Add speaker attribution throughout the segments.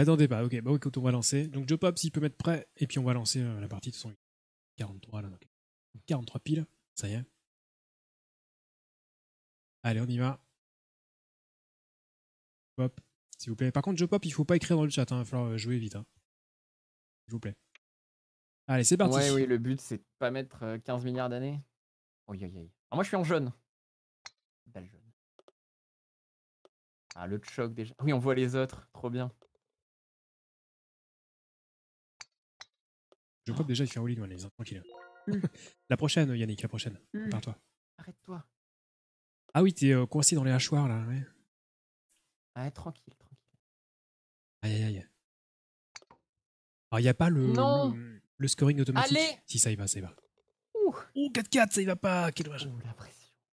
Speaker 1: attendez bah, pas, ok, bah écoute, on va lancer. Donc Joe Pop, s'il peut mettre prêt, et puis on va lancer euh, la partie de son 43 là, donc 43 piles, ça y est.
Speaker 2: Allez, on y va. Pop, s'il vous plaît. Par contre, Joe Pop, il faut pas écrire
Speaker 1: dans le chat, hein. il va falloir euh, jouer vite. Hein. S'il vous plaît. Allez, c'est parti. Ouais,
Speaker 3: oui, le but, c'est de pas mettre 15 euh, milliards d'années. Oui, oui, oui. moi, je suis en jaune. Belle jaune. Ah, le choc déjà. Oui, on voit les autres, trop bien.
Speaker 2: Je que déjà, il fait un les tranquille.
Speaker 1: Mmh. La prochaine, Yannick, la prochaine. Mmh. Par toi. Arrête-toi. Ah oui, t'es euh, coincé dans les hachoirs, là. Ouais.
Speaker 3: Ah, tranquille, tranquille.
Speaker 1: Aïe, aïe, aïe. Alors, il n'y a pas le, le, scoring automatique. Allez si, ça y va, ça y va. Ouh, 4-4, ça y va pas. Quel dommage. Il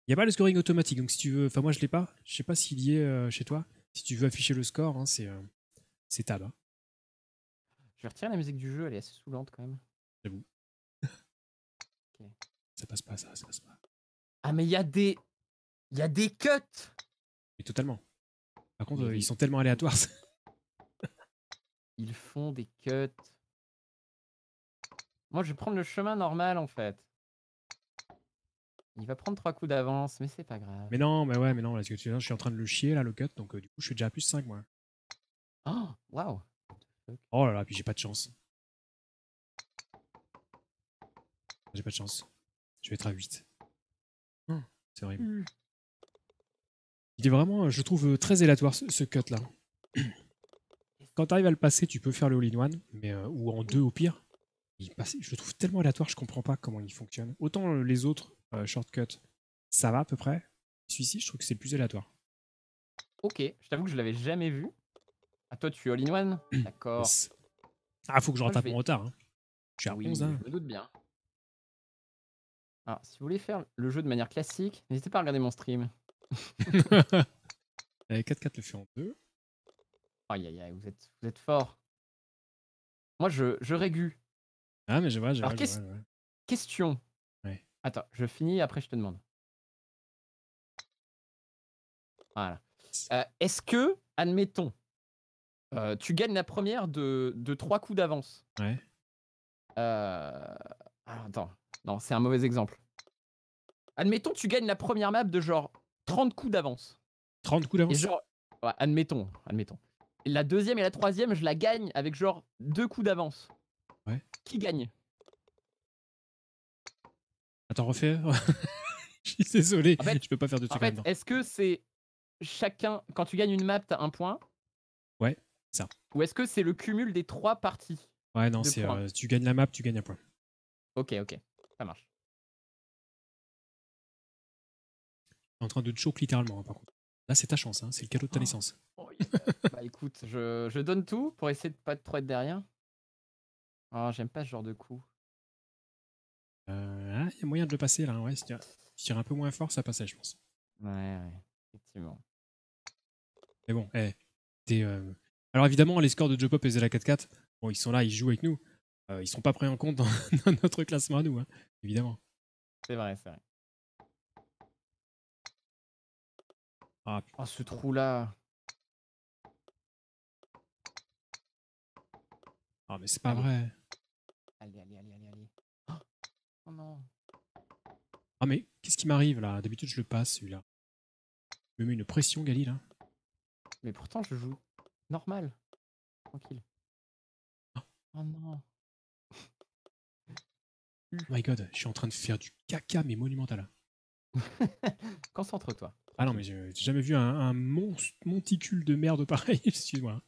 Speaker 1: n'y a pas le scoring automatique, donc si tu veux. Enfin, moi, je l'ai pas. Je sais pas s'il y est euh, chez toi. Si tu veux afficher le score, hein, c'est euh, tab. Hein.
Speaker 3: Je vais retirer la musique du jeu, elle est assez saoulante quand même. J'avoue.
Speaker 2: Ça passe pas, ça, ça passe pas.
Speaker 1: Ah, mais il y a des. Il y a des cuts Mais totalement. Par contre, euh, ils sont tellement aléatoires. ils font des
Speaker 3: cuts. Moi, je vais prendre le chemin normal en fait. Il va prendre trois coups d'avance, mais c'est pas grave. Mais
Speaker 1: non, mais ouais, mais non, parce que tu je suis en train de le chier là, le cut, donc euh, du coup, je suis déjà à plus 5 moi. Oh, waouh! Oh là là, puis j'ai pas de chance. J'ai pas de chance. Je vais être à 8. Hmm. c'est horrible. Hmm. Il est vraiment, je trouve, très aléatoire ce, cut là. Quand t'arrives à le passer, tu peux faire le all-in-one, mais euh, ou en deux au pire. je le trouve tellement aléatoire, je comprends pas comment il fonctionne. Autant euh, les autres euh, shortcuts, ça va à peu près. Celui-ci, je trouve que c'est le plus aléatoire.
Speaker 3: Ok, je t'avoue que je l'avais jamais vu. Ah, toi, tu es all-in-one D'accord.
Speaker 1: Ah, faut que je rattrape mon retard. Hein. Je suis à oui, 11. Hein. Je
Speaker 3: me doute bien. Alors, ah, si vous voulez faire le jeu de manière classique, n'hésitez pas à regarder mon stream. 4-4
Speaker 1: le fait en 2.
Speaker 3: Aïe, aïe, aïe, vous êtes, vous êtes fort. Moi, je, je régule. Ah, mais je vois, je, Alors,
Speaker 2: Question. Attends, je finis, après je te demande.
Speaker 3: Voilà. Euh, est-ce que, admettons, euh, tu gagnes la première de, de trois coups d'avance. Ouais. Euh... attends, non, c'est un mauvais exemple. Admettons, tu gagnes la première map de genre 30 coups d'avance. 30 coups d'avance ouais, admettons, admettons. La deuxième et la troisième, je la gagne avec genre deux coups d'avance. Ouais. Qui gagne
Speaker 1: Attends, refais. je suis désolé, je peux pas faire de trucs en fait,
Speaker 3: Est-ce que c'est chacun, quand tu gagnes une map, t'as un point Ouais. Ou est-ce que c'est le cumul des trois parties Ouais,
Speaker 1: non, c'est euh, tu gagnes la map, tu gagnes un point. Ok,
Speaker 3: ok, ça marche.
Speaker 2: en train de te choke
Speaker 1: littéralement, hein, par contre. Là, c'est ta chance, hein, c'est le cadeau de ta ah. licence. naissance.
Speaker 3: Oh, bah écoute, je, je, donne tout pour essayer de pas trop être derrière. Oh, j'aime pas ce genre de coup.
Speaker 1: Il euh, ah, y a moyen de le passer là, hein, ouais. Si tu tires un peu moins fort, ça passait, je pense. Ouais, ouais, effectivement. Mais bon, hey, eh, t'es euh, alors évidemment, les scores de Jopop et Zela 4-4, bon, ils sont là, ils jouent avec nous. Ils euh, ils sont pas pris en compte dans, notre classement à nous, hein, évidemment.
Speaker 3: C'est vrai, c'est vrai.
Speaker 2: Ah, oh, ce trou-là.
Speaker 1: Ah, oh, mais c'est pas vrai.
Speaker 3: Allez, allez, allez, allez, oh, oh non.
Speaker 1: Ah, mais qu'est-ce qui m'arrive là D'habitude, je le passe celui-là. Je me mets une pression, Galil. là. Hein. Mais pourtant, je joue. Normal. Tranquille.
Speaker 2: Oh. oh non.
Speaker 1: Oh my god, je suis en train de faire du caca, mais monumental. Concentre-toi. Ah non, mais j'ai jamais vu un, monticule de merde pareil, excuse-moi.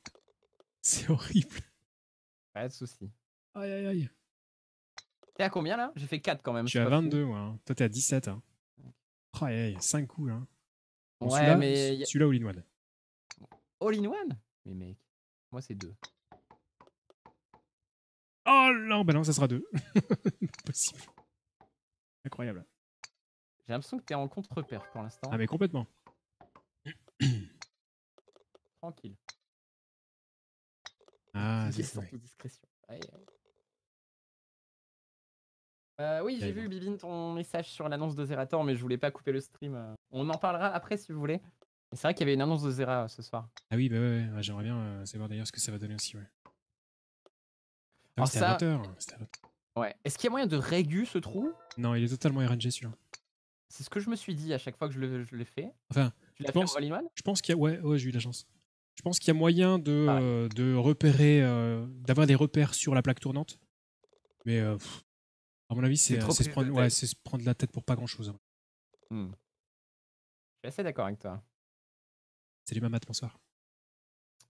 Speaker 1: C'est horrible.
Speaker 3: Pas de soucis. Aïe aïe aïe. T'es à combien là J'ai fait 4 quand même.
Speaker 1: Je suis à 22, moi. Hein. Toi, t'es à 17. Hein. Oh, aïe aïe, 5 coups là. Hein. ouais, mais. Celui-là, all in one.
Speaker 3: All in one mais mec, moi c'est deux.
Speaker 1: Oh là, bah non, ça sera deux. Possible. Incroyable.
Speaker 3: J'ai l'impression que t'es en contre père pour l'instant. Ah mais complètement. Tranquille. Ah, c'est ça. discrétion. Euh, oui, j'ai vu, Bibine, ton message sur l'annonce de Zerator, mais je voulais pas couper le stream. Euh. On en parlera après si vous voulez. C'est vrai qu'il y avait une annonce de Zera euh, ce soir.
Speaker 1: Ah oui, bah ouais, j'aimerais bien euh, savoir d'ailleurs ce que ça va donner aussi. Ouais. Ah à hein,
Speaker 3: Ouais. Est-ce qu'il y a moyen de réguer
Speaker 1: ce trou Non, il est totalement RNG celui
Speaker 3: C'est ce que je me suis dit à chaque fois que je le, je fais.
Speaker 1: Enfin, tu je, pense, je pense qu'il y a. Ouais, ouais j'ai eu la chance. Je pense qu'il y a moyen de, ah euh, de repérer, d'avoir des repères sur la plaque tournante. Mais à mon avis, c'est se, prendre, ouais, se prendre la tête pour pas grand chose. Hein.
Speaker 2: Hmm. Je
Speaker 3: suis assez
Speaker 1: d'accord avec toi. Salut Mamat, bonsoir.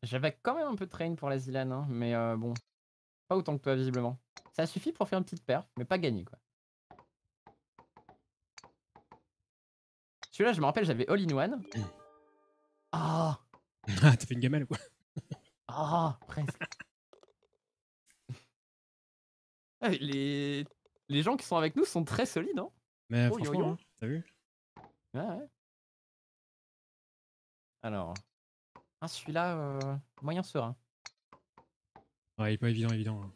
Speaker 3: J'avais quand même un peu de train pour la Zilane, hein, mais euh, bon, pas autant que toi visiblement. Ça suffit pour faire une petite paire, mais pas gagner quoi. Celui-là, je me rappelle, j'avais All in One. Mm.
Speaker 1: Ah. ah t'as fait une gamelle quoi Ah, presque.
Speaker 3: Eh, les... Les gens qui sont avec nous sont très solides, hein Mais oh, franchement, hein, t'as vu Ouais, ouais. Alors, ah celui-là, euh, moyen serein.
Speaker 2: Ouais, il est pas évident, évident. Hein.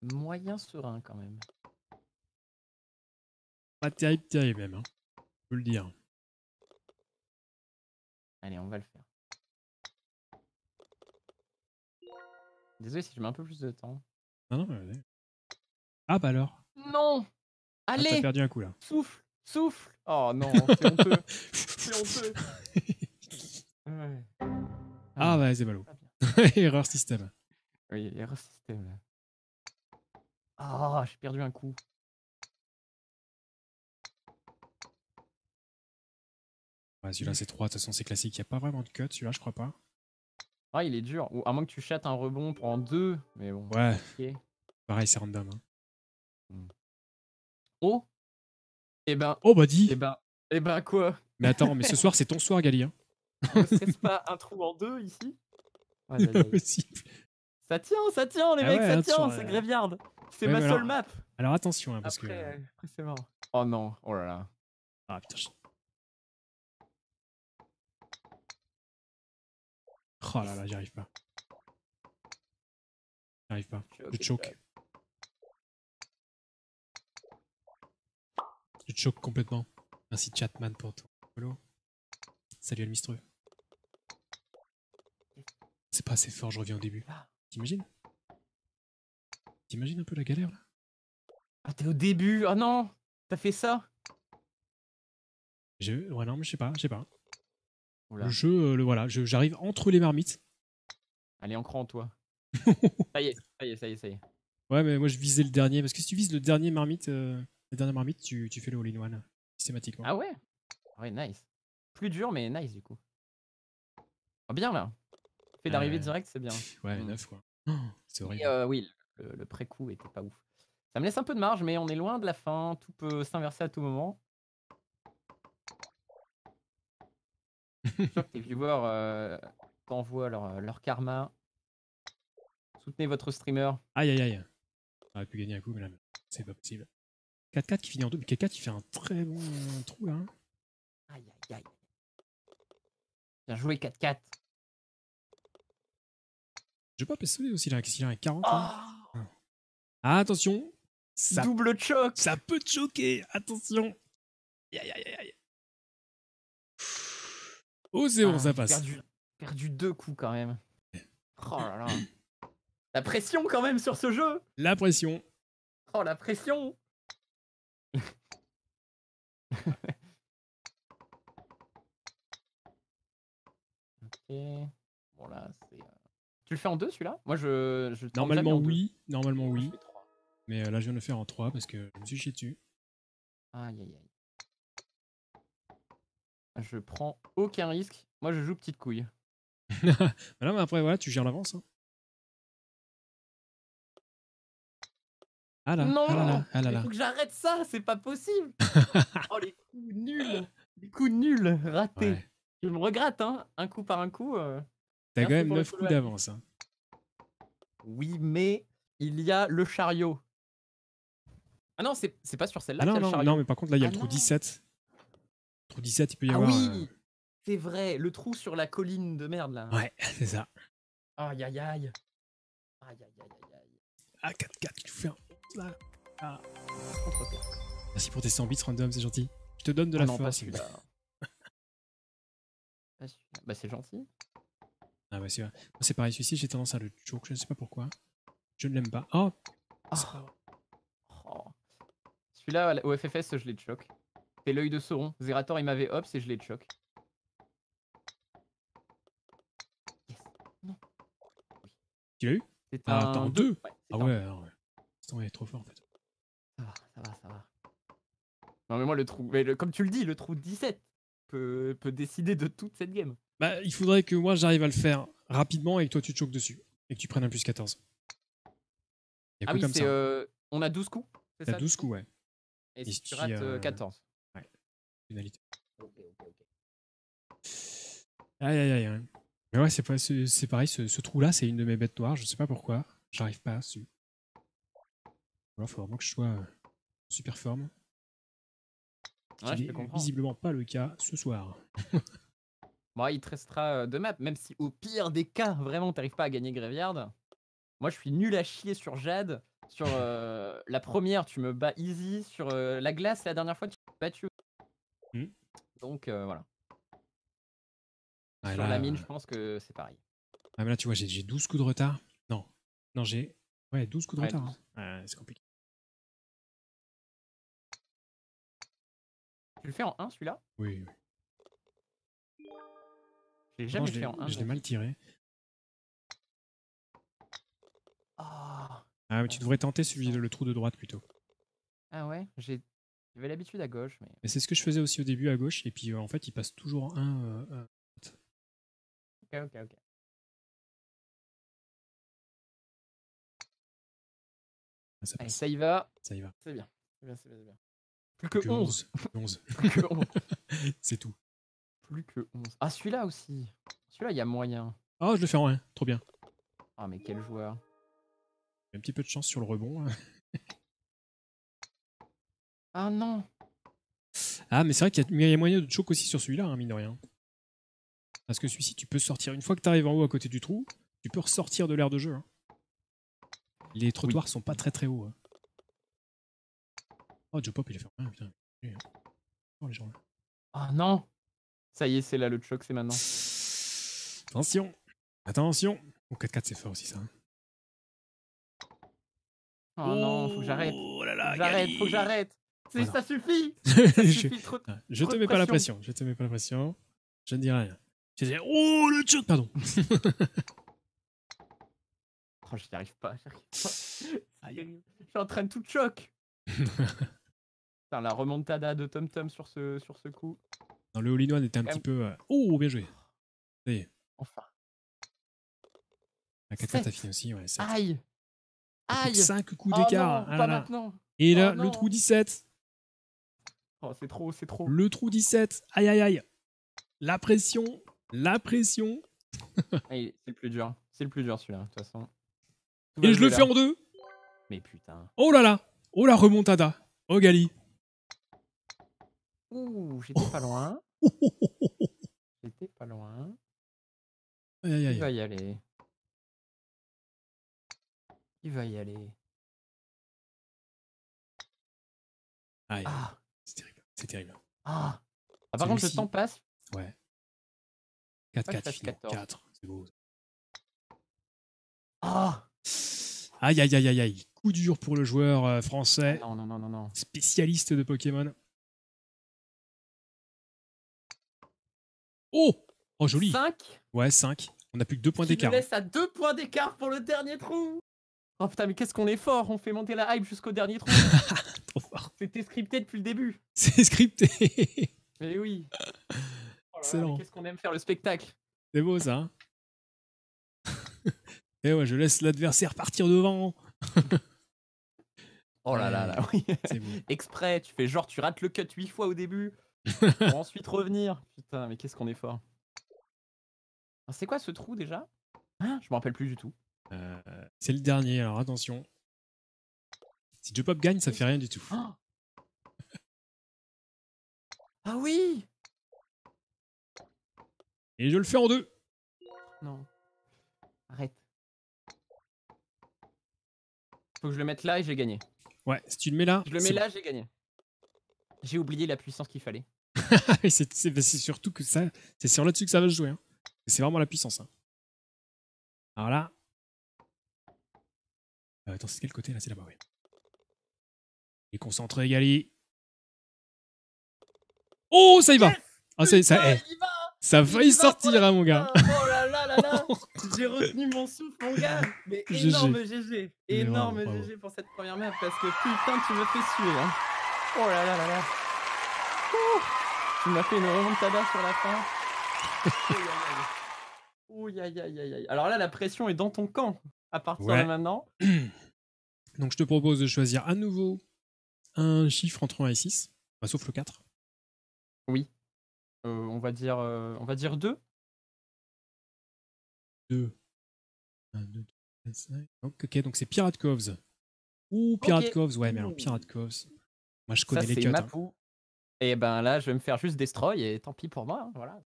Speaker 2: Moyen serein quand même. Pas terrible, terrible même. Hein.
Speaker 3: Je peux le dire. Allez, on va le faire. Désolé si je mets un peu plus de temps. Non, non, mais... allez.
Speaker 1: Ah bah alors.
Speaker 2: Non ah, Allez Tu Allez, perdu un coup là. souffle Souffle
Speaker 1: Oh non, c'est honteux. c'est honteux. Ouais. Ah, bah, c'est ballot. erreur système. Oui, erreur système. Là.
Speaker 3: Ah, j'ai perdu un coup.
Speaker 1: celui-là, c'est 3. De toute façon, c'est classique. Il n'y a pas vraiment de cut, celui-là, je crois pas.
Speaker 3: Ah, il est dur. Ou à moins que tu chattes un rebond pour en 2. Mais bon. Ouais.
Speaker 1: Pareil, c'est random. Hein.
Speaker 3: Hmm. Oh eh ben. Oh bah dis. Eh ben. Eh ben quoi Mais attends, mais ce soir
Speaker 1: c'est ton soir, Gali. Hein.
Speaker 3: pas un trou en deux ici Ça tient, ça tient les ah mecs, ça tient, c'est Graveyard.
Speaker 1: C'est ma seule map. Alors attention, hein, parce que. Euh,
Speaker 3: après c'est mort.
Speaker 1: Oh non, oh là là.
Speaker 3: Ah putain.
Speaker 2: Oh là là, j'y arrive pas. J'y arrive pas. Je choque. Tu te choques complètement.
Speaker 1: Merci Chatman pour ton follow. Salut Almistreux. C'est pas assez fort, je reviens au début. T'imagines T'imagines un peu la galère là Ah t'es au début, ah non T'as fait ça J'ai eu, Ouais non mais je sais pas, je sais pas. Le jeu, euh, le, voilà, j'arrive entre les marmites.
Speaker 3: Allez, en en toi. ça y est, ça y est, ça y est,
Speaker 1: Ouais mais moi je visais le dernier, parce que si tu vises le dernier marmite, euh, la dernière marmite, tu, tu fais le all one systématiquement. Ah
Speaker 3: ouais Ouais, nice. Plus dur, mais nice du coup. Oh, bien là. Fait d'arriver euh, direct, c'est bien. Ouais, 9 mm. quoi. Oh, c'est horrible. Euh, oui, le, pré-coup était pas ouf. Ça me laisse un peu de marge, mais on est loin de la fin. Tout peut s'inverser à tout moment. Et puis voir les viewers euh, t'envoient leur, leur karma. Soutenez votre streamer. Aïe aïe aïe. On aurait pu gagner un coup, mais là, c'est pas possible.
Speaker 1: 4-4 qui finit en 2. Mais 4-4 qui fait un très bon euh, trou là. Hein. Aïe aïe aïe.
Speaker 2: Bien joué 4-4.
Speaker 1: Je vais pas pester aussi là, qu'il a 40. ah, attention Double choc Ça peut choquer, attention Aïe aïe aïe aïe. Oh, ah, c'est ça passe. Perdu, perdu deux
Speaker 3: coups quand même. Oh là là. La pression quand même sur ce jeu. La pression. Oh la pression. Bon, euh, Tu le fais en deux celui-là Moi, je. normalement, oui.
Speaker 1: Normalement, oui. Mais euh, là, je viens de le faire en trois parce que je me suis chié dessus. Aïe, aïe, aïe. Je prends aucun risque. Moi, je joue petite couille. Bah non, mais après, voilà, tu gères l'avance. Hein. Ah là, non, ah là, là, ah il faut que
Speaker 3: j'arrête ça, c'est pas possible. oh les coups nuls, les coups nuls, ratés. Je me regrette, hein, un coup par un coup. Euh, T'as quand même 9 coups d'avance. Hein. Oui, mais il y a le chariot. Ah non, c'est pas sur celle-là. Ah non, non, non, mais par contre, là, il y a le ah trou
Speaker 1: 17. trou 17, il peut y ah avoir. Oui, euh,
Speaker 3: c'est vrai, le trou sur la colline de merde, là. Ouais, c'est ça. Aïe, aïe,
Speaker 1: aïe. Aïe, aïe, aïe, aïe. Ah, 4, 4, tu fais un ah. Merci pour tes 100 bits random, c'est gentil. Je te donne de oh la oh
Speaker 3: bah c'est gentil.
Speaker 1: Ah c'est vrai. C'est pareil, celui-ci, j'ai tendance à le choke, je ne sais pas pourquoi. Je ne l'aime pas. Oh, ah. oh.
Speaker 3: Celui-là, au FFS, je l'ai choc C'est l'œil de Sauron. Zerator, il m'avait hops et je l'ai choke. Yes. Tu l'as eu C'est ah, un, deux deux. ouais, Ah ouais, ouais est trop fort Ça va, ça va, ça va. Non, mais moi, le trou. Mais comme tu le dis, le trou 17 peut, peut décider de toute cette game.
Speaker 1: Bah, il faudrait que moi, j'arrive à le faire rapidement et que toi, tu te choques dessus. Et que tu prennes un plus 14. Ah
Speaker 3: euh, on a 12 coups. C'est ça 12 coups, ouais. Et, si, tu rates 14. Euh, euh, ouais. Finalité. Ok,
Speaker 1: Aïe, aïe, aïe. Hein. Mais ouais, c'est pareil, ce, trou-là, c'est une de mes bêtes noires. Je sais pas pourquoi. J'arrive pas dessus il faut vraiment que je sois euh, super forme.
Speaker 3: Ouais, je visiblement
Speaker 1: pas le cas ce soir.
Speaker 3: il te restera euh, deux maps, même si au pire des cas, vraiment, tu t'arrives pas à gagner Graveyard. Moi, je suis nul à chier sur Jade. Sur euh, la première, tu me bats easy. Sur la glace, la dernière fois, tu m'as battu. Hmm. Donc, voilà.
Speaker 1: Ah, sur la mine, je
Speaker 3: pense que c'est pareil.
Speaker 1: Ah, mais là, tu vois, j'ai 12 coups de retard. Non, non, j'ai Ouais, 12 coups de retard.
Speaker 3: Hein.
Speaker 2: c'est compliqué. Tu le fais en 1 celui-là
Speaker 1: Oui, oui. Je l'ai jamais fait en 1. Je l'ai mal tiré. Ah, mais ah tu devrais tenter celui de le trou de droite plutôt.
Speaker 3: Ah ouais, j'ai j'avais l'habitude à gauche mais,
Speaker 1: mais c'est ce que je faisais aussi au début à gauche et puis euh, en fait, il passe toujours en 1
Speaker 3: euh, OK, OK, OK. Ah, ça, y va. Ça y va. C'est bien. bien, bien. Plus que, 11.
Speaker 1: c'est tout.
Speaker 3: Plus que 11. Ah, celui-là aussi. Celui-là, il y a moyen.
Speaker 1: Ah, je le fais en 1. Trop bien.
Speaker 3: Ah, mais quel joueur.
Speaker 1: Un petit peu de chance sur le rebond. Hein. ah non. Ah, mais c'est vrai qu'il y, a moyen de choc aussi sur celui-là, hein, mine de rien. Parce que celui-ci, tu peux sortir. Une fois que tu arrives en haut à côté du trou, tu peux ressortir de l'air de jeu. Hein. Les trottoirs sont pas très très hauts. Hein. Oh, Joe Pop, il a fait rien, putain. Oh, les gens
Speaker 3: Ah non Ça y est, c'est là le choc, c'est maintenant.
Speaker 1: Attention Attention Au 4-4, c'est fort aussi ça. Hein. Oh, non, faut que
Speaker 3: j'arrête. Oh là là, j'arrête,
Speaker 2: faut que j'arrête. ça suffit. Ça suffit je, trop, ah, je te mets pas la pression.
Speaker 1: Je te mets pas la pression. Je ne dis rien. Je dis oh le choc, pardon. Oh, j'y
Speaker 3: arrive pas, j'y pas. en train de tout choc. la remontada de Tom Tom sur ce, sur ce coup.
Speaker 1: dans le all était un petit peu. Euh, oh, bien joué. Ça Enfin. la 4 fini aussi.
Speaker 2: Aïe Aïe 5 coups oh d'écart.
Speaker 3: Ah Et là, oh le trou 17. Oh, c'est
Speaker 1: trop, c'est trop. Le trou 17. Aïe, aïe, aïe. La pression. La pression.
Speaker 3: c'est le plus dur. C'est le plus dur celui-là, de toute façon et je le fais en deux.
Speaker 1: Mais putain. Oh là là. Oh la remontada. Oh Gali.
Speaker 3: Ouh, j'étais oh. pas loin. j'étais pas loin.
Speaker 1: Aïe,
Speaker 2: aïe, aïe. Il va y aller. Il va y aller. Aïe. Ah. C'est terrible. C'est terrible. Ah. ah par contre, le temps passe. Ouais. 4, 4, 4, 4. C'est beau.
Speaker 1: Ah. Aïe, aïe, aïe, aïe, aïe. Coup dur pour le joueur euh, français. Ah non, non, non, non, non. Spécialiste de Pokémon. Oh Oh, joli. 5 Ouais, 5. On a plus que 2 points d'écart. On laisse
Speaker 3: à 2 points d'écart pour le dernier trou. Oh putain, mais qu'est-ce qu'on est fort. On fait monter la hype jusqu'au dernier trou. Trop fort. C'était scripté depuis le début.
Speaker 1: C'est scripté. mais oui. Oh Qu'est-ce qu'on aime faire le spectacle. C'est beau ça. Hein eh ouais, je laisse l'adversaire partir devant. oh là là là, oui.
Speaker 3: Exprès, tu fais genre, tu rates le cut 8 fois au début. pour ensuite revenir. Putain, mais qu'est-ce qu'on est fort. Ah, c'est quoi ce trou déjà
Speaker 1: ah, Je me rappelle plus du tout. Euh, c'est le dernier, alors attention. Si J-Pop gagne, ça fait rien du tout. Oh ah
Speaker 2: oui Et je le fais en deux. Non.
Speaker 3: Arrête. Faut que je le mette là et j'ai
Speaker 1: gagné. Ouais, si tu le mets là. Je le mets là,
Speaker 3: j'ai gagné. J'ai oublié la puissance qu'il fallait.
Speaker 1: c'est surtout que ça, c'est sur là-dessus que ça va se jouer. Hein. C'est vraiment la puissance. Hein. Alors là. Ah attends, c'est quel côté là C'est là-bas, oui. Il est concentré, Gali. Oh, ça y va ah, ça, ça, eh, va, ça, va, sortir, hein, mon gars. J'ai retenu
Speaker 3: mon souffle, mon gars Mais énorme GG, Énorme GG pour cette première map, parce que putain, tu me fais suer. Hein. Oh là là là là Tu m'as fait une remontada sur la fin. Ouh, aïe, aïe, aïe, Alors là, la pression est dans ton camp à partir de maintenant.
Speaker 1: Donc je te propose de choisir à nouveau un chiffre entre 1 et 6, bah, sauf le 4.
Speaker 3: Oui. Euh, on va dire euh, on va dire 2
Speaker 1: ok, donc c'est Pirate Coves. Ouh, Pirate Coves, ouais, mais alors Pirate Coves. Moi, je connais les cuts. Et hein.
Speaker 3: eh ben là, je vais me faire juste destroy et tant pis pour moi. Hein, voilà.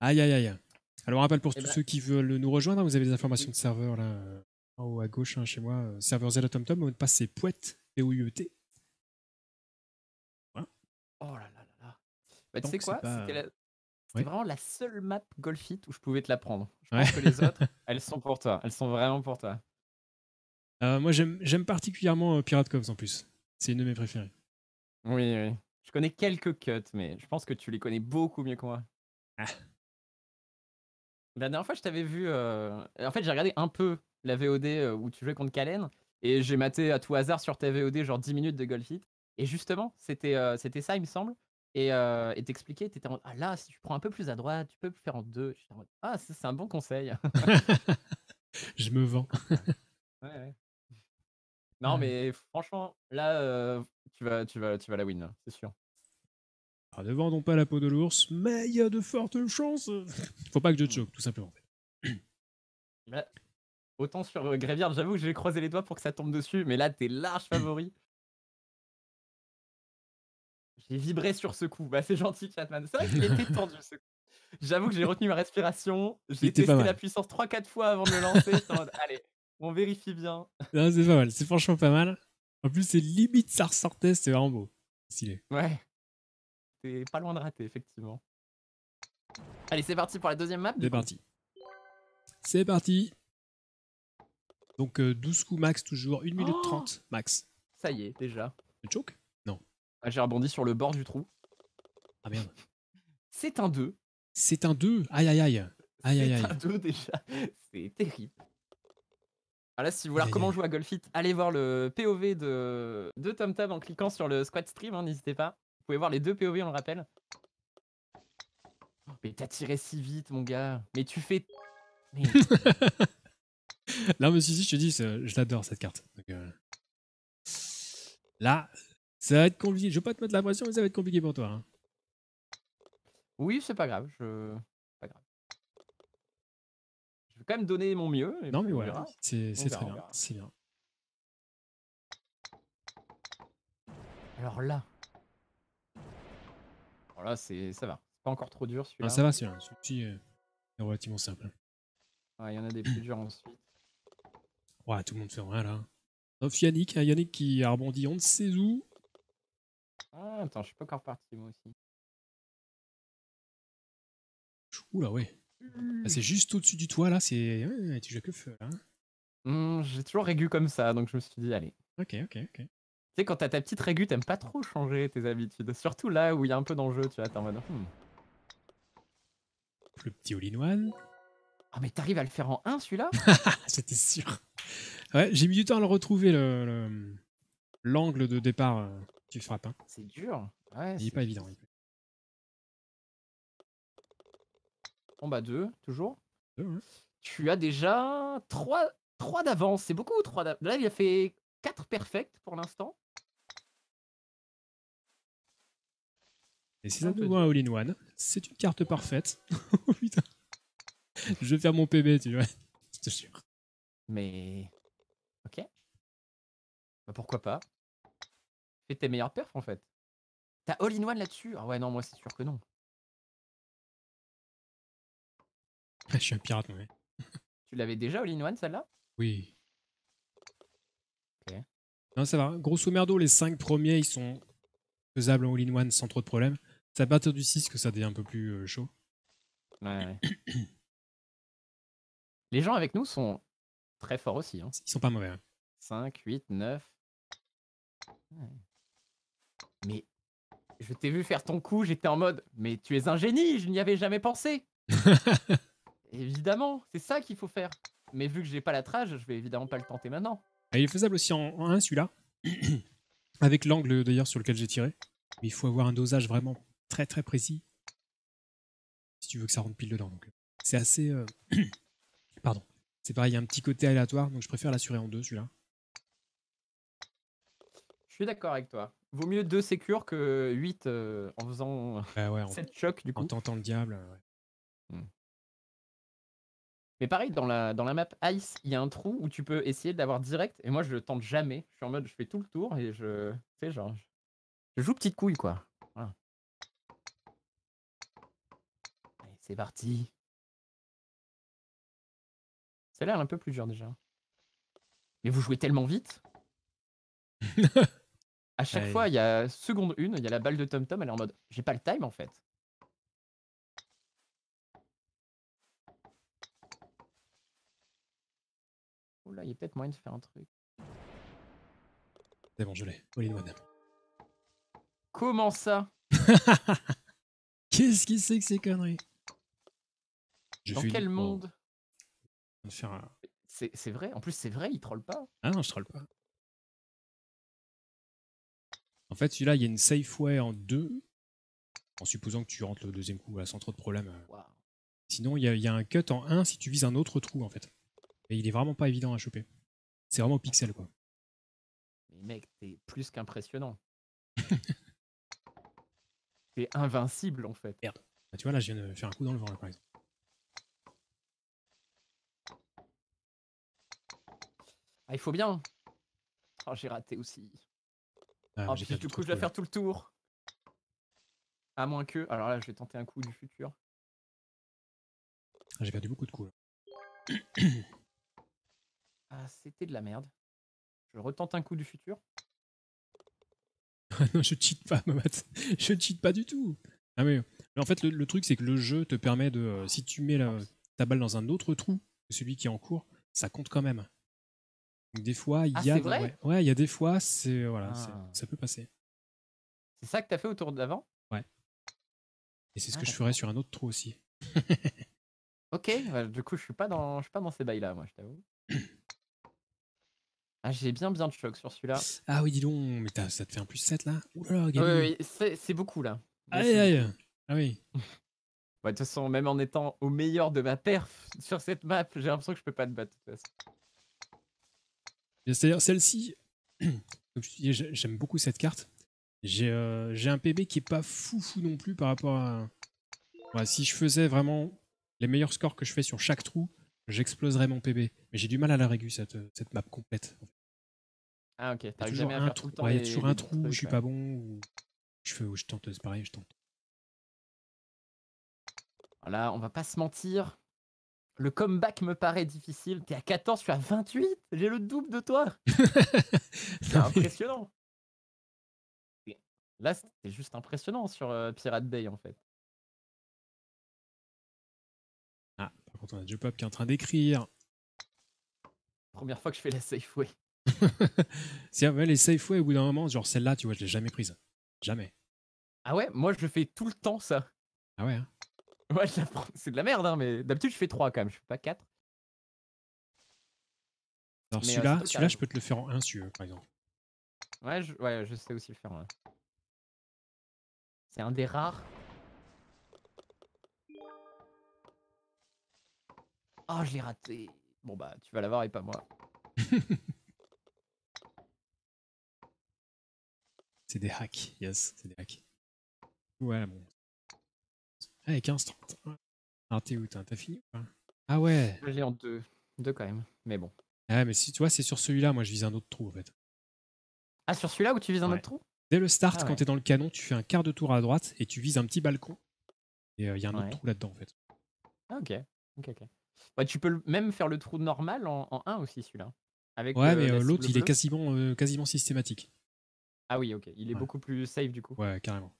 Speaker 1: Aïe, aïe, aïe. Alors, rappel pour eh tous ben ceux qui veulent nous rejoindre, hein, vous avez des informations de serveur là, en haut à gauche chez moi. Euh, serveur Zelda Tom mot de passe c'est Pouette, p o e t
Speaker 3: Oh là là là là. Bah, tu sais quoi c'était vraiment la seule map Golfit où je pouvais te la prendre. Je pense que les autres, elles sont pour toi. Elles sont vraiment pour toi.
Speaker 1: Euh, moi, j'aime particulièrement euh, Pirate Cops en plus. C'est une de mes préférées. Oui, oui.
Speaker 3: Je connais quelques cuts, mais je pense que tu les connais beaucoup mieux que moi. Ah. La dernière fois, je t'avais vu. Euh, en fait, j'ai regardé un peu la VOD où tu jouais contre Kalen et j'ai maté à tout hasard sur ta VOD genre 10 minutes de hit. Et justement, c'était ça, il me semble et t'expliquer. Tu étais ah là, si tu prends un peu plus à droite, tu peux le faire en deux. ah, c'est un bon conseil. je me vends. ouais, Non, mais franchement, là, tu, vas, tu, vas, tu vas la win, c'est sûr.
Speaker 1: Ah, ne vendons pas la peau de l'ours, mais il y a de fortes chances. Faut pas que je choque, mmh. tout simplement.
Speaker 3: Bah, autant sur euh, Grévière, j'avoue que j'ai croisé les doigts pour que ça tombe dessus, mais là, t'es large favori. J'ai vibré sur ce coup. Bah, c'est gentil, Chatman. C'est vrai qu'il était tendu ce coup. J'avoue que j'ai retenu ma respiration. J'ai testé la puissance 3-4 fois avant de me lancer. allez, on vérifie bien.
Speaker 1: c'est pas mal. C'est franchement pas mal. En plus, c'est limite, ça ressortait. c'est vraiment beau. Stylé.
Speaker 3: Ouais. C'est pas loin de rater, effectivement. Allez, c'est parti pour la deuxième
Speaker 1: map. C'est parti. C'est parti. Donc, 12 euh, coups max, toujours. 1 minute 30 max. Ça y est, déjà. Tu choke ah, j'ai rebondi sur
Speaker 3: le bord du trou. Ah merde.
Speaker 1: C'est un 2. C'est un 2 Aïe aïe aïe. Aïe aïe aïe. C'est un
Speaker 3: 2 déjà. C'est terrible. Alors ah, là, si vous voulez voir comment jouer à Golfit, allez voir le POV de, de en cliquant sur le squat stream, hein, n'hésitez pas. Vous pouvez voir les deux POV, on le rappelle. Oh, mais t'as tiré si vite, mon gars.
Speaker 1: Mais tu fais. là, monsieur si, si, je te dis, je l'adore cette carte. Euh, là, ça va être compliqué. Je vais pas te mettre la pression, mais ça va être compliqué pour toi. Hein. Oui, c'est pas grave. Je... Pas grave. Je vais
Speaker 3: quand même donner mon mieux. Et non, mais voilà. C'est très bien. C'est bien. Alors là. Alors là, c'est ça va.
Speaker 1: C'est pas encore trop dur celui-là. Ah, ça va celui-là. Celui-ci est relativement simple. Il y en a des plus durs ensuite. Ouais, tout le monde fait rien là. Sauf Yannick, hein. Yannick qui a rebondi on ne sait où. Ah, attends,
Speaker 3: je suis pas encore parti moi aussi.
Speaker 2: Oula, ouais.
Speaker 1: Bah, c'est hmm. juste au-dessus du toit là, c'est. tu joues que feu là. Hein.
Speaker 3: Hmm, j'ai toujours régu comme ça, donc je me suis dit, allez.
Speaker 1: Ok, ok, ok. Tu
Speaker 3: sais, quand t'as ta petite régu, t'aimes pas trop changer tes habitudes. Surtout là où il y a un peu d'enjeu, tu vois, t'es en mode. Hmm. Le petit all Oh, ah, mais t'arrives à le faire en 1 celui-là C'était sûr.
Speaker 1: Ouais, j'ai mis du temps à le retrouver, l'angle le, l'angle de départ. Euh tu frappes. Hein. C'est dur. Ouais, il est, pas évident.
Speaker 3: Combat 2, toujours. Tu as déjà 3, 3 d'avance. C'est beaucoup 3 d'avance. Là, il a fait 4 perfect pour l'instant.
Speaker 1: Et si ça nous un all-in-one, c'est une carte parfaite. Oh, putain. Je vais faire mon PB, tu vois. c'est sûr Mais. Ok.
Speaker 2: Bah pourquoi pas
Speaker 3: fais tes meilleurs perfs en fait. T'as all-in-one là-dessus Ah ouais, non, moi c'est sûr que non. Ah, je suis un pirate, mais. Tu l'avais déjà all-in-one celle-là
Speaker 1: Oui. Ok. Non, ça va. Grosso merdo, les 5 premiers ils sont faisables en all-in-one sans trop de problème. C'est à partir du 6 que ça devient un peu plus euh, chaud. Ouais, ouais. les gens avec nous
Speaker 3: sont très forts aussi. Hein. Ils sont pas mauvais. Hein. cinq 5, 8, 9. Mais je t'ai vu faire ton coup, j'étais en mode Mais tu es un génie, je n'y avais jamais pensé. évidemment, c'est ça qu'il faut faire. Mais vu que j'ai pas la trage, je vais évidemment pas le tenter maintenant.
Speaker 1: Ah, il est faisable aussi en, un, celui-là. Avec l'angle d'ailleurs sur lequel j'ai tiré. Mais il faut avoir un dosage vraiment très très précis. Si tu veux que ça rentre pile dedans. c'est assez. Euh, pardon. C'est pareil, il y a un petit côté aléatoire, donc je préfère l'assurer en deux celui-là.
Speaker 3: Je suis d'accord avec toi. Vaut mieux 2 sécures que 8 euh, en faisant 7 ah chocs du coup. En
Speaker 1: tentant le diable. Mmh.
Speaker 3: Mais pareil, dans la, dans la map Ice, il y a un trou où tu peux essayer d'avoir direct. Et moi, je le tente jamais. Je suis en mode, je fais tout le tour et je. fais genre. Je joue petite couille, quoi. c'est parti. Ça a l'air un peu plus dur déjà. Mais vous jouez tellement vite. À chaque fois, il y a seconde une, il y a la balle de Tom Tom, elle est en mode j'ai pas le time en fait. là, il y a peut-être moyen de faire un truc. C'est bon, je l'ai. Comment
Speaker 1: ça Qu'est-ce qui c'est que ces conneries Dans quel monde
Speaker 3: C'est vrai, en plus c'est vrai, il troll pas.
Speaker 1: Ah non, je troll pas. En fait, celui-là, il y a une way en deux, en supposant que tu rentres le deuxième coup, sans trop de problème. Euh. Sinon, il y, a, un cut en un si tu vises un autre trou, en fait. Et il est vraiment pas évident à choper. C'est vraiment au pixel, quoi.
Speaker 3: Mais mec, t'es plus qu'impressionnant.
Speaker 1: t'es invincible, en fait. Merde. Bah, tu vois, là, je viens de faire un coup dans le vent, par Ah, il faut bien.
Speaker 3: Oh, j'ai raté aussi. Ah, du coup, je vais faire tout le tour. À moins que. Alors là, je vais tenter un coup du futur. Ah, j'ai perdu beaucoup de coups. ah, c'était de la merde. Je retente un coup du futur.
Speaker 1: non, je cheat pas, ma Mamat. Je cheat pas du tout. Ah mais, en fait, le, truc, c'est que le jeu te permet de. Euh, si tu mets ta balle dans un autre trou que celui qui est en cours, ça compte quand même des fois, il ah, y a. ouais, il y a des fois, c'est voilà, ah. ça peut passer.
Speaker 3: C'est ça que tu as fait autour de d'avant Ouais. Et c'est ce que je ah, ferais
Speaker 1: sur un autre trou aussi.
Speaker 3: ok, bah, du coup, je suis pas dans, je suis pas dans ces bails-là, moi, je t'avoue. Ah, j'ai bien bien de choc sur celui-là.
Speaker 1: Ah oui, dis donc, mais ça te fait un plus 7 là Oui,
Speaker 3: c'est beaucoup là. Aïe, aïe. Ah oui. bah, de toute façon, même en étant au meilleur de ma perf sur cette map, j'ai l'impression que je peux pas te battre de toute façon.
Speaker 1: C'est-à-dire, celle-ci, j'aime beaucoup cette carte. J'ai euh, un PB qui est pas fou fou non plus par rapport à. Bah, si je faisais vraiment les meilleurs scores que je fais sur chaque trou, j'exploserais mon PB. Mais j'ai du mal à la réguler cette, map complète.
Speaker 3: Ah ok, t'as jamais un trou, Il y a toujours un trou où je suis pas
Speaker 1: bon, ou je, fais, où je tente, c'est pareil, je tente. Voilà, on va pas se mentir,
Speaker 3: le comeback me paraît difficile. T'es à 14, je suis à 28. J'ai le double de toi. c'est impressionnant. Là, c'est juste impressionnant sur euh, Pirate Bay, en fait.
Speaker 1: Ah, par contre, on a Pop qui est en train d'écrire.
Speaker 3: Première fois que je fais la Safeway.
Speaker 1: si, les Safeway, au bout d'un moment, genre celle-là, tu vois, je l'ai jamais prise. Jamais. Ah ouais, moi, je fais tout le temps ça. Ah ouais hein. c'est de la merde, hein, mais d'habitude
Speaker 3: je fais 3 quand même, je fais pas 4.
Speaker 2: Alors euh, celui-là, je peux te le
Speaker 3: faire en 1 si tu veux, par exemple. Ouais je, je sais aussi le faire en C'est un des rares. oh, je l'ai raté. Bon bah, tu vas l'avoir et pas moi. c'est des hacks, yes, c'est des hacks.
Speaker 1: Ouais, bon, avec instant.
Speaker 3: Ah, t'es où T'as fini Ah ouais Je en deux. Deux quand même, mais bon.
Speaker 1: Ah, mais si tu vois, c'est sur celui-là, moi je vise un autre trou en fait.
Speaker 3: Ah, sur celui-là où tu vises un autre trou
Speaker 1: Dès le start, ah quand t'es dans le canon, tu fais un quart de tour à droite et tu vises un petit balcon. Et il euh, y a un autre trou là-dedans en fait.
Speaker 3: Ah, ok. Ok, ok. tu peux même faire le trou normal en, en 1 aussi celui-là. ouais, euh, mais euh, l'autre il est
Speaker 1: quasiment, quasiment systématique.
Speaker 3: Ah oui, ok. Il est beaucoup plus safe du coup. Ouais, carrément.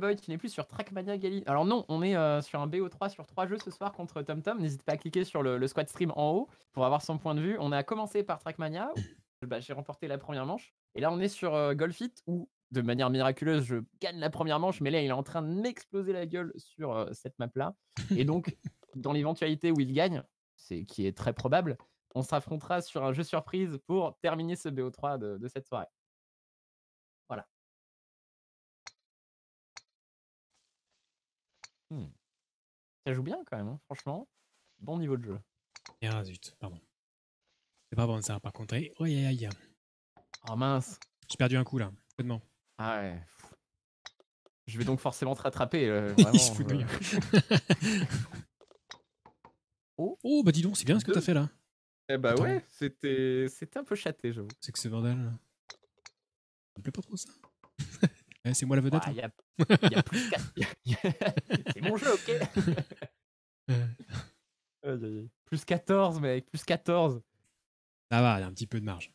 Speaker 3: Boy qui n'est plus sur Trackmania Gali. Alors non, on est euh, sur un BO3 sur trois jeux ce soir contre TomTom. N'hésite pas à cliquer sur le, le, squad stream en haut pour avoir son point de vue. On a commencé par Trackmania. Bah, j'ai remporté la première manche. Et là, on est sur Golf euh, Golfit où, de manière miraculeuse, je gagne la première manche. Mais là, il est en train de m'exploser la gueule sur euh, cette map-là. Et donc, dans l'éventualité où il gagne, c'est qui est très probable, on s'affrontera sur un jeu surprise pour terminer ce BO3 de cette soirée. Ça joue bien quand même, hein, franchement. Bon niveau de jeu. Et ah, zut, pardon.
Speaker 1: C'est pas bon ça, par contre. Aïe aïe aïe. Oh mince. J'ai perdu un coup là, complètement.
Speaker 3: Ah ouais. Je vais donc forcément te rattraper. Euh, vraiment, Il se fout de euh.
Speaker 1: oh. oh bah dis donc, c'est bien ce que t'as fait là.
Speaker 3: Eh bah ouais, c'était
Speaker 1: un peu châté, j'avoue. C'est que ce bordel là. Ça me plaît pas trop ça. Eh, c'est moi la vedette. Bah, hein. plus c'est mon jeu, ok
Speaker 3: Plus 14, mec, plus 14.
Speaker 1: Ça va, il y a un petit peu de marge.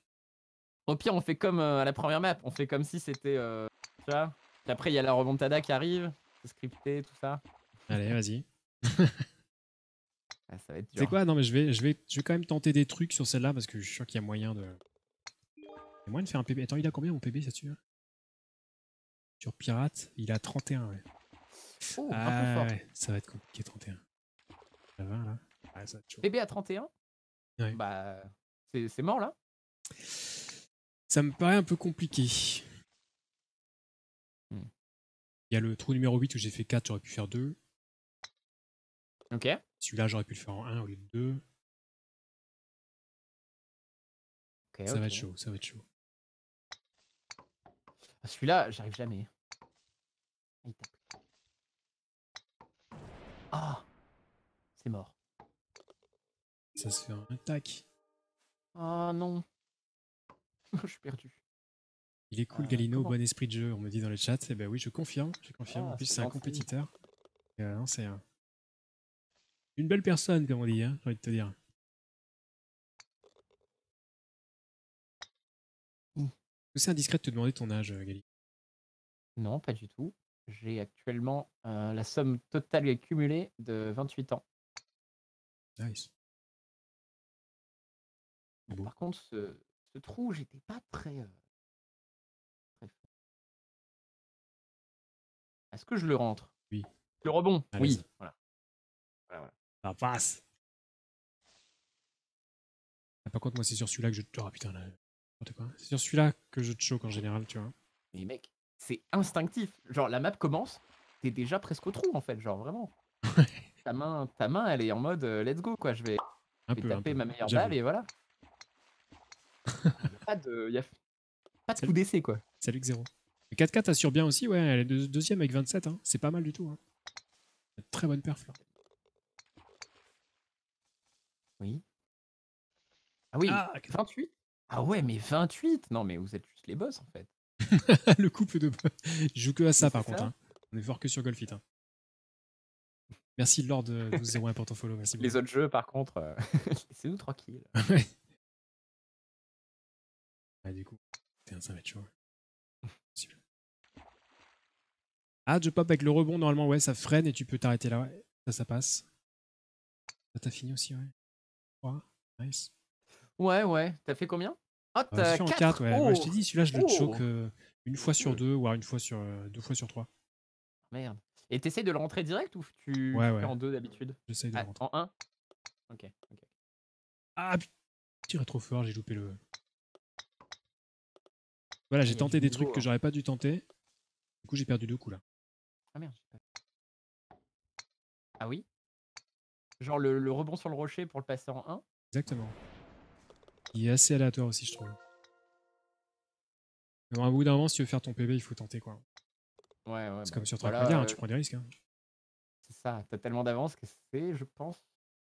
Speaker 3: Au pire, on fait comme euh, à la première map, on fait comme si c'était. Euh, ça. après, il y a la remontada qui arrive, scripté, tout ça. Allez, vas-y. Ah, ça C'est quoi
Speaker 1: Non, mais je vais, je, vais, je vais quand même tenter des trucs sur celle-là parce que je suis sûr qu'il y a moyen de. Il y moyen de faire un PB. Attends, il a combien mon PB, ça dessus sur pirate, il a 31. Oh, un peu ah fort. ça va être compliqué 31. Ça va là
Speaker 3: ah, Bébé à 31 Bah, c'est mort là Ça me paraît un peu compliqué.
Speaker 2: Hmm. Il y a le trou numéro 8 où j'ai fait 4, j'aurais pu faire 2. Ok. Celui-là, j'aurais pu le faire en 1 au lieu de 2.
Speaker 3: ça va être chaud, ça va être chaud. Ah, celui-là, j'arrive jamais. Ah,
Speaker 1: ah C'est mort. Ça se fait un tac.
Speaker 3: Ah non. je suis perdu.
Speaker 1: Il est cool, euh, Galino, bon esprit de jeu, on me dit dans le chat. Eh ben oui, je confirme, je confirme. Ah, en plus, c'est un compétiteur. Euh, c'est un... une belle personne, comme on dit, hein, j'ai envie de te dire.
Speaker 3: C'est indiscret de te demander ton âge, euh, Gali. Non, pas du tout. J'ai actuellement euh, la somme totale accumulée de 28 ans. Nice. Par contre,
Speaker 2: ce, trou, j'étais pas très, euh, Est-ce que je le rentre Oui. Le rebond Oui. Voilà. Ça passe.
Speaker 1: Ah, par contre, moi, c'est sur celui-là que je. Ah putain, là. C'est sur celui-là que je te choque en général, tu vois.
Speaker 3: Mais mec, c'est instinctif. Genre, la map commence, t'es déjà presque au trou, en fait, genre, vraiment. ta, main, ta main, elle est en mode euh, let's go, quoi. Je vais, taper ma meilleure balle et voilà. pas de,
Speaker 1: coup d'essai, quoi. Salut, Xero. 4-4 assure bien aussi, ouais, elle est deuxième avec 27, hein. c'est pas mal du tout. Hein. Très bonne perf là.
Speaker 3: Oui. Ah oui, 28
Speaker 1: ah, ah ouais, mais 28 Non, mais vous êtes juste les boss en fait. le couple de. Je joue que à ça par contre. Hein. On est fort que sur Golfit. Hein. Merci Lord vous euh, pour ton follow. Merci les
Speaker 3: autres jeux par contre, c'est euh, laissez-nous tranquille. Ah, du coup, ça va chaud.
Speaker 1: Ah, je pop avec le rebond, normalement, ouais, ça freine et tu peux t'arrêter là. Ça, ça passe. Ça, t'a fini aussi, ouais. 3, nice.
Speaker 3: Ouais, ouais. T'as fait combien Ah, euh, t'as 4. ouais. je t'ai dit, celui-là, je le choque oh!
Speaker 1: euh, une fois sur deux, voire une fois sur, euh, deux fois sur trois.
Speaker 3: Merde. Et t'essayes de le rentrer direct ou tu ouais, fais en deux d'habitude J'essaye de le ah, rentrer. En un Ok, ok.
Speaker 1: Ah, tirais trop fort, j'ai loupé le. Voilà, j'ai tenté des trucs que hein. j'aurais pas dû tenter. Du coup, j'ai perdu deux coups là.
Speaker 3: Ah merde. Ah oui Genre le, le, rebond sur le rocher pour le passer en 1
Speaker 1: Exactement. Il est assez aléatoire aussi, je trouve. Mais à bout d'un moment, si tu veux faire ton PB, il faut tenter, quoi.
Speaker 3: Ouais, ouais. C'est bah, comme sur voilà, Trackmania, hein, euh, tu prends des risques. Hein. C'est ça, t'as tellement d'avance que c'est, je pense,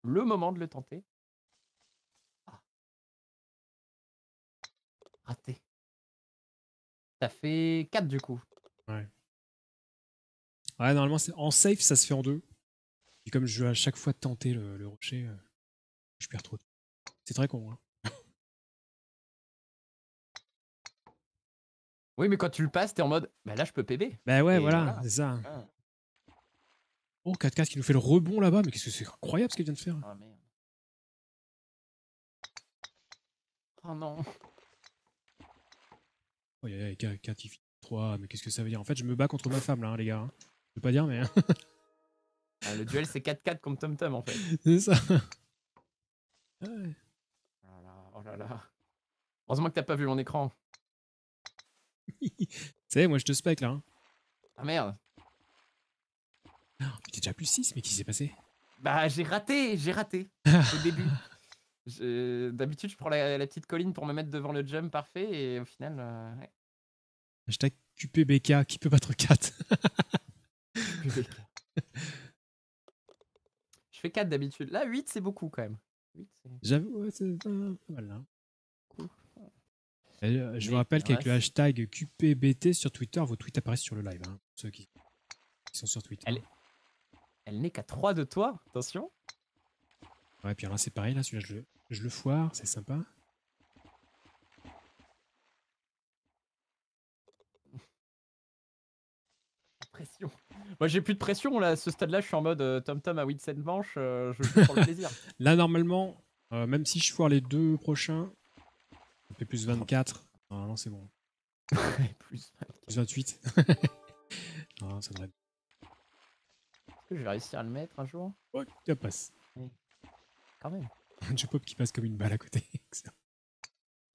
Speaker 3: le moment de le tenter. Ah.
Speaker 2: Raté. Ça fait 4 du coup. Ouais. Ouais, normalement, en safe, ça se fait en deux. Et comme je veux à chaque fois tenter le, rocher, euh, je perds trop. de C'est très con. Hein.
Speaker 3: Oui, mais quand tu le passes, t'es en mode, bah là, je peux PB.
Speaker 1: Bah ouais, voilà, c'est ça. Ah. Oh, 4 4 qui nous fait le rebond là-bas, mais qu'est-ce que c'est incroyable ce qu'il vient de faire. Ah, oh non. Oh, y a, 4 3, mais qu'est-ce que ça veut dire En fait, je me bats contre ma femme là, hein, les gars. Hein. Je peux pas dire, mais.
Speaker 3: Ah, le duel, c'est 4-4 contre Tom
Speaker 1: Tom en fait. c'est ça. oh
Speaker 3: là là. Heureusement que t'as pas vu mon écran
Speaker 1: tu sais, moi je te spec là. Hein. Ah merde. t'es déjà plus 6, mais qu'est-ce qui s'est passé
Speaker 3: Bah j'ai raté, j'ai raté. au début. D'habitude, je prends la, petite colline pour me mettre devant le jump parfait et au final. Euh,
Speaker 1: Hashtag QPBK, qui peut battre 4 Je
Speaker 3: fais 4 d'habitude. Là, 8, c'est beaucoup quand même. J'avoue, ouais, c'est pas
Speaker 1: mal. là hein. Euh, je vous rappelle qu'avec le hashtag QPBT sur Twitter, vos tweets apparaissent sur le live. Hein, ceux qui, sont sur Twitter. Elle, n'est qu'à 3 de toi, attention. Ouais, puis là, c'est pareil, là, je, le foire, c'est sympa.
Speaker 3: Pression. Moi, j'ai plus de pression, là, à ce stade-là, je suis en mode euh, Tom Tom à 8-7 manches, je joue le plaisir.
Speaker 1: Là, normalement, euh, même si je foire les deux prochains, on fait plus 24. Normalement, Non c'est bon. plus, 28. non, ça devrait.
Speaker 3: Est-ce que je vais réussir à le mettre un jour Ouais, ça passe.
Speaker 1: Quand même. Un Jopop qui passe comme une balle à côté.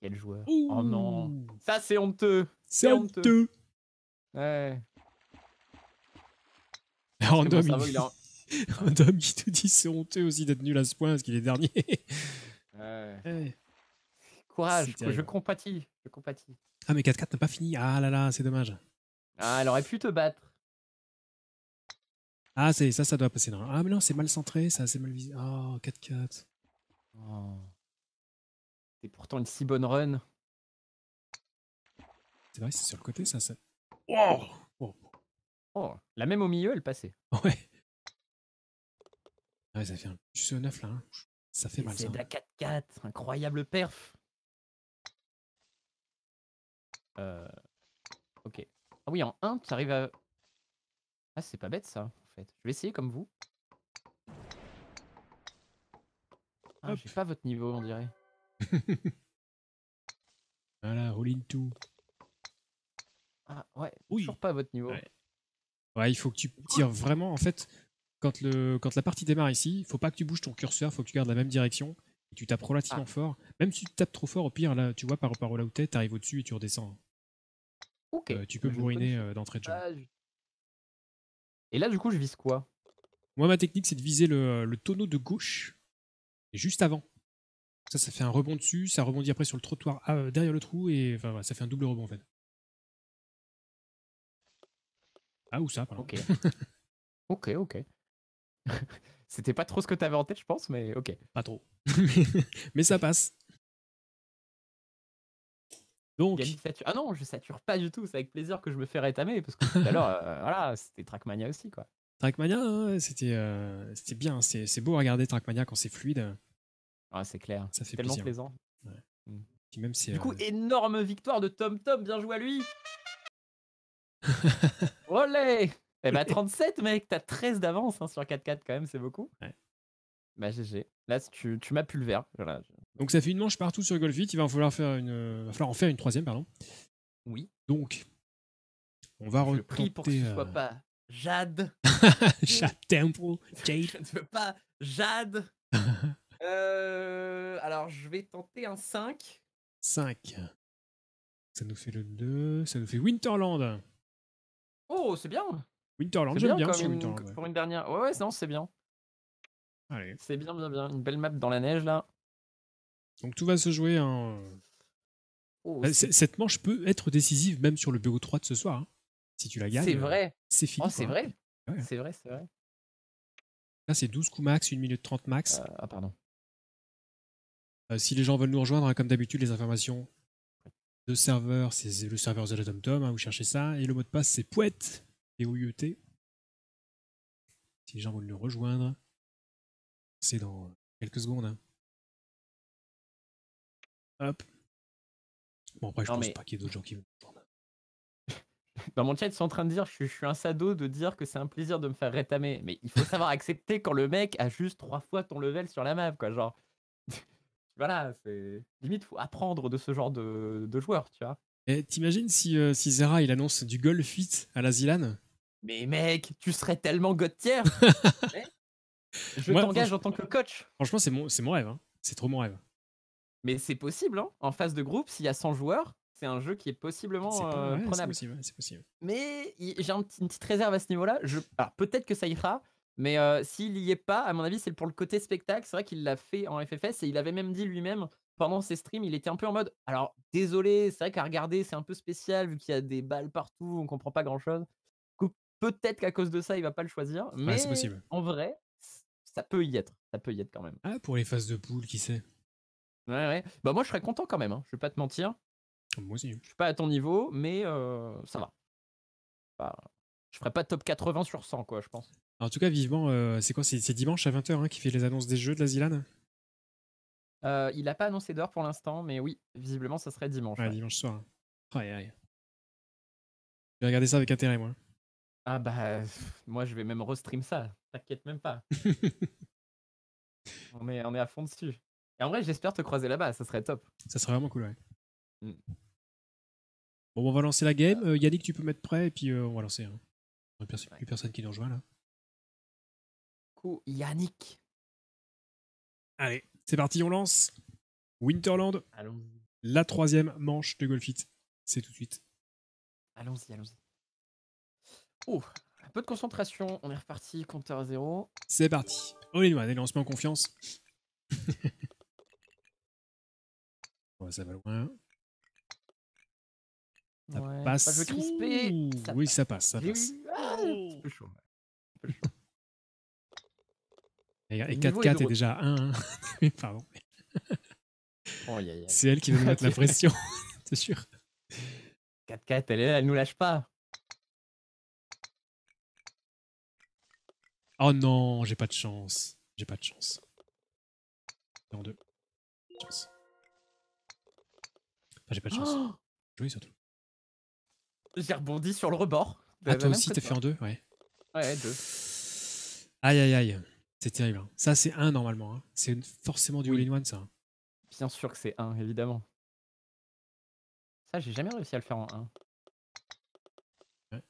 Speaker 1: Quel joueur. oh non.
Speaker 3: Ça, c'est honteux. C'est honteux. Ouais. random, il...
Speaker 1: qui te dit c'est honteux aussi d'être nul à ce point parce qu'il est dernier. ouais. ouais. Courage, je
Speaker 3: compatis, je compatis.
Speaker 1: Ah, mais 4-4 n'a pas fini. Ah là là, c'est dommage.
Speaker 3: Ah, elle aurait pu te battre.
Speaker 1: Ah, c'est ça, ça doit passer. Non. Ah, mais non, c'est mal centré, ça, c'est mal visé. Oh, 4-4.
Speaker 3: Oh. C'est pourtant une si bonne run. C'est vrai, c'est sur le côté, ça. ça... oh. oh. La même au milieu, elle passait. Ouais. Ah ouais, ça fait
Speaker 1: un plus 9 là. Hein. Ça fait mal. C'est de la
Speaker 3: 4-4, incroyable perf. Euh, ok. Ah oui, en 1, tu arrives à... Ah, c'est pas bête ça, en fait. Je vais essayer comme vous. Ah, j'ai pas votre niveau, on dirait.
Speaker 1: voilà, rolling tout.
Speaker 3: Ah ouais, toujours pas votre niveau.
Speaker 1: Ouais. il faut que tu tires vraiment, en fait, quand, le, quand la partie démarre ici, il faut pas que tu bouges ton curseur, faut que tu gardes la même direction tu tapes relativement ah. fort. Même si tu tapes trop fort, au pire, là, tu vois, par, rapport là où t'es, t'arrives au-dessus et tu redescends. Ok. Euh, tu peux bourriner bah, euh, d'entrée de jeu. Bah, et là, du coup, je vise quoi Moi, ma technique, c'est de viser le, euh, tonneau de gauche, juste avant. Ça, ça fait un rebond dessus, ça rebondit après sur le trottoir ah, derrière le trou, et ça fait un double rebond en fait. Ah, ou ça, pardon. Ok. ok, ok.
Speaker 3: C'était pas trop ce que t'avais en tête, je pense, mais ok. Pas trop. mais ça passe. Donc. Ah non, je sature pas du tout. C'est avec plaisir que je me fais rétamer parce que tout à l'heure, euh, voilà, c'était Trackmania aussi, quoi.
Speaker 1: Trackmania, euh, c'était bien. C'est beau regarder Trackmania quand c'est fluide. Ah, c'est clair. Ça fait tellement plaisant. Ouais. Mm. du coup, euh,
Speaker 3: énorme victoire de Tom Tom. Bien joué à lui. Olé Eh bah ben, 37 mec, t'as 13 d'avance hein, sur 4-4 quand même, c'est beaucoup. Ouais. Bah GG. Là tu, tu m'as le Voilà.
Speaker 1: Donc ça fait une manche partout sur Golfit, il va falloir, faire une... Euh, va falloir en faire une troisième, pardon. Oui. Donc, on va retenter... pour prie pour que ce soit euh,
Speaker 3: pas Jade.
Speaker 1: Jade Temple. Jade. Je ne veux
Speaker 3: pas Jade. euh, alors je vais tenter un 5.
Speaker 1: 5. Ça nous fait le 2, ça nous fait Winterland. Oh, c'est bien. Winterland, j'aime bien, bien une,
Speaker 3: Pour une dernière. Ouais, ouais, non, c'est bien. C'est bien, bien, bien. Une belle map dans la neige, là.
Speaker 1: Donc tout va se jouer hein. oh, bah, cette manche peut être décisive même sur le BO3 de ce soir. Hein. Si tu la gagnes, c'est euh, vrai. C'est fini. Oh, c'est hein. vrai.
Speaker 3: C'est vrai, c'est vrai.
Speaker 1: Là, c'est 12 coups max, 1 minute 30 max. Euh, ah, pardon. Euh, si les gens veulent nous rejoindre, comme d'habitude, les informations de serveur, c'est le serveur de vous cherchez ça. Et le mot de passe, c'est Pouette et OUT. Si les gens veulent le rejoindre,
Speaker 2: c'est dans quelques secondes. Hein. Hop.
Speaker 3: Bon, après, je pense pas qu'il y ait d'autres gens qui veulent dans mon chat, ils sont en train de dire je, suis un sado de dire que c'est un plaisir de me faire rétamer. Mais il faut savoir accepter quand le mec a juste trois fois ton level sur la map, quoi. Genre, voilà, c'est limite faut apprendre de
Speaker 1: ce genre de, de joueur, tu vois. Et eh, t'imagines si, euh, si Zera il annonce du golf 8 à la Zilane
Speaker 3: mais mec, tu serais tellement Gauthier. je t'engage en tant
Speaker 1: que coach. Franchement, c'est mon, mon rêve. Hein. C'est trop mon rêve. Mais c'est possible, hein. en phase
Speaker 3: de groupe, s'il y a 100 joueurs, c'est un jeu qui est possiblement euh, prenable. C'est possible,
Speaker 1: Mais j'ai
Speaker 3: une petite réserve à ce niveau-là. peut-être que ça ira, mais euh, s'il n'y est pas, à mon avis, c'est pour le côté spectacle. C'est vrai qu'il l'a fait en FFS et il avait même dit lui-même pendant ses streams, il était un peu en mode alors désolé, c'est vrai qu'à regarder, c'est un peu spécial vu qu'il y a des balles partout, on comprend pas grand-chose. Peut-être qu'à cause de ça, il va pas le choisir, mais possible. en vrai, ça peut y être. Ça peut y être quand même. Ah, pour les phases de poule, qui sait Ouais, Bah, moi, je serais content quand même, hein, je vais pas te mentir. Moi aussi. Je suis pas à ton niveau, mais euh, ça va. Bah, je ferai pas top 80 sur 100, quoi, je pense.
Speaker 1: En tout cas, vivement, euh, c'est quoi C'est dimanche à 20h hein, qui fait les annonces des jeux de la Zilane
Speaker 3: euh, Il a pas annoncé d'heure pour l'instant, mais oui, visiblement, ça serait dimanche. dimanche soir. Hein. Je
Speaker 1: vais regarder ça avec intérêt, moi.
Speaker 3: Ah bah, moi je vais même restream ça, t'inquiète même pas. on, est, on est à fond dessus. Et en vrai, j'espère te croiser là-bas, ça serait top.
Speaker 1: Ça serait vraiment cool, mm. Bon, on va lancer la game. Euh. Euh, Yannick, tu peux mettre prêt et puis euh, on va lancer. Hein. plus personne qui nous rejoint là.
Speaker 2: Coup, Yannick. Allez,
Speaker 1: c'est parti, on lance. Winterland. allons La troisième manche de Golfit. C'est tout de suite. Allons-y, allons-y.
Speaker 3: Oh, un peu de concentration. On est reparti, compteur à zéro.
Speaker 1: C'est parti. Oh les noix, Allez, on en confiance.
Speaker 3: ça va loin.
Speaker 2: Ça passe. oui, ça passe. Ça passe. un oh. peu chaud.
Speaker 1: Et 4-4 est, déjà 1. Hein. Pardon.
Speaker 3: C'est elle qui va nous mettre la pression, c'est sûr. 4-4, elle, elle nous lâche pas.
Speaker 1: Oh non, j'ai pas de chance. J'ai pas
Speaker 2: de chance. En deux.
Speaker 3: j'ai pas de chance. Oh Joué surtout. J'ai rebondi sur le rebord. Ah, toi aussi, t'as fait en deux Ouais. Ouais, deux.
Speaker 1: Aïe, aïe, aïe. C'est terrible. Hein. Ça, c'est un normalement. Hein. C'est forcément du all-in-one, ça. Hein. Bien sûr que c'est
Speaker 3: un, évidemment. Ça, j'ai jamais réussi à le faire en un.
Speaker 1: Ouais.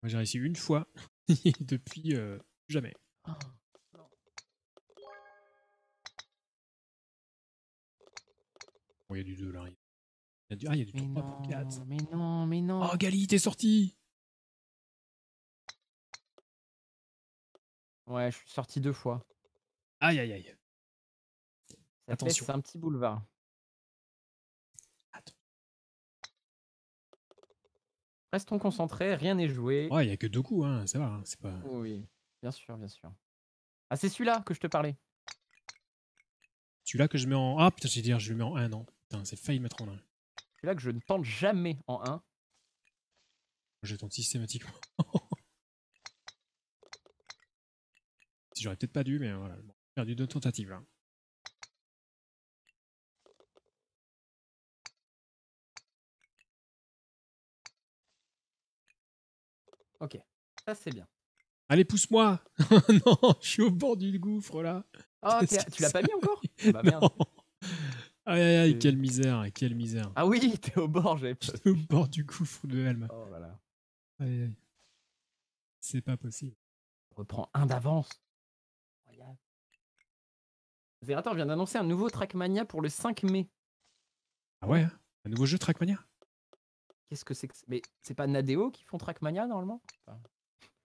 Speaker 1: Moi, j'ai réussi une fois depuis euh, Jamais.
Speaker 2: il y a du 2 là. Hein. Il y a du, ah, il y a du 3 non, 4. Mais non, mais non. Oh, Gali, t'es sorti Ouais, je suis sorti deux fois. Aïe, aïe, aïe. Attention. C'est un petit boulevard. Attends.
Speaker 3: Restons concentrés, rien n'est joué.
Speaker 1: Ouais, il n'y a que deux coups, hein, ça va. Hein, c'est pas... Oui. Bien sûr, bien sûr. Ah, c'est celui-là que je te parlais. Celui-là que je mets en. Ah putain, j'ai dire, je le mets en 1, non. Putain, c'est failli mettre en 1. Celui-là que je ne tente jamais en 1. Je tente systématiquement. J'aurais peut-être pas dû, mais voilà. J'ai
Speaker 2: perdu deux tentatives là.
Speaker 3: Ok, ça c'est bien.
Speaker 1: Allez, pousse-moi Non, je suis au bord du gouffre là Oh, tu l'as pas mis encore ah, bah, merde Aïe aïe aïe, quelle misère, quelle misère Ah oui, t'es au bord, j'avais au bord du gouffre de Helm. Oh là là. Aïe aïe. C'est pas possible. On reprend un d'avance.
Speaker 3: Zerator vient d'annoncer un nouveau Trackmania pour le 5 mai.
Speaker 1: Ah ouais hein. Un nouveau jeu Trackmania
Speaker 3: Qu'est-ce que c'est que. Mais c'est pas Nadeo qui font Trackmania normalement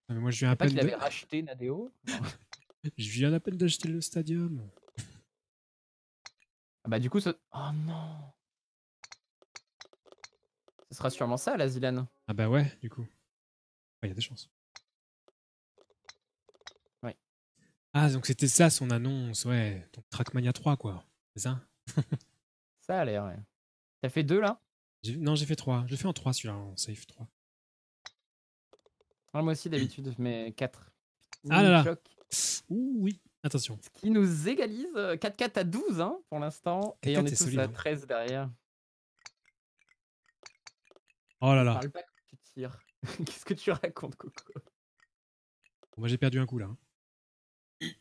Speaker 1: mais moi, je viens à peine. de...
Speaker 3: racheté Nadeo.
Speaker 1: je viens à peine d'acheter le stadium. Ah bah du coup, ça... oh non.
Speaker 3: Ce sera sûrement ça, la Zilane.
Speaker 1: Ah bah ouais, du coup. Il y a des chances. Ouais. Ah, donc c'était ça son annonce, ouais. Donc Trackmania 3, quoi. C'est ça Ça a l'air, ouais. T'as fait deux, là Non, j'ai fait 3. Je fait en 3, celui-là, en safe 3.
Speaker 3: Moi aussi, d'habitude, mais 4. Ah là là.
Speaker 1: Ouh, oui, attention. Ce
Speaker 3: qui nous égalise 4-4 euh, à 12 hein, pour l'instant. Et on est, tous à 13 hein. derrière. Oh là là. Parle pas tu tires. Qu'est-ce que tu
Speaker 2: racontes, Coco Moi, j'ai perdu un coup là. Hein.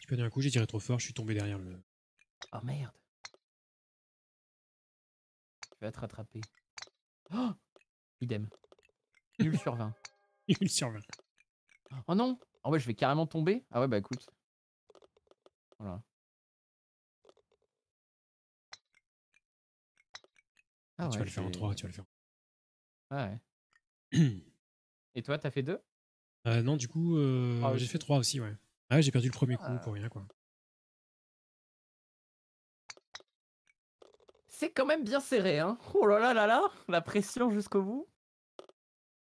Speaker 2: j'ai perdu un coup, j'ai tiré trop fort, je suis tombé derrière le. Oh merde.
Speaker 3: Tu vas te rattraper. Oh Idem. Nul sur 20. Nul sur 20. Oh non ah ouais, je vais carrément tomber Ah ouais, bah écoute. Voilà.
Speaker 1: Ah, ah tu vas le faire en 3, tu vas
Speaker 3: le faire. Ah ouais. Et toi, t'as fait 2
Speaker 1: euh, Non, du coup, euh, ah j'ai fait 3 aussi, ouais. ouais, j'ai perdu le premier coup pour
Speaker 2: rien, quoi. C'est
Speaker 3: quand même bien serré, hein. Oh là là là là, la pression jusqu'au bout.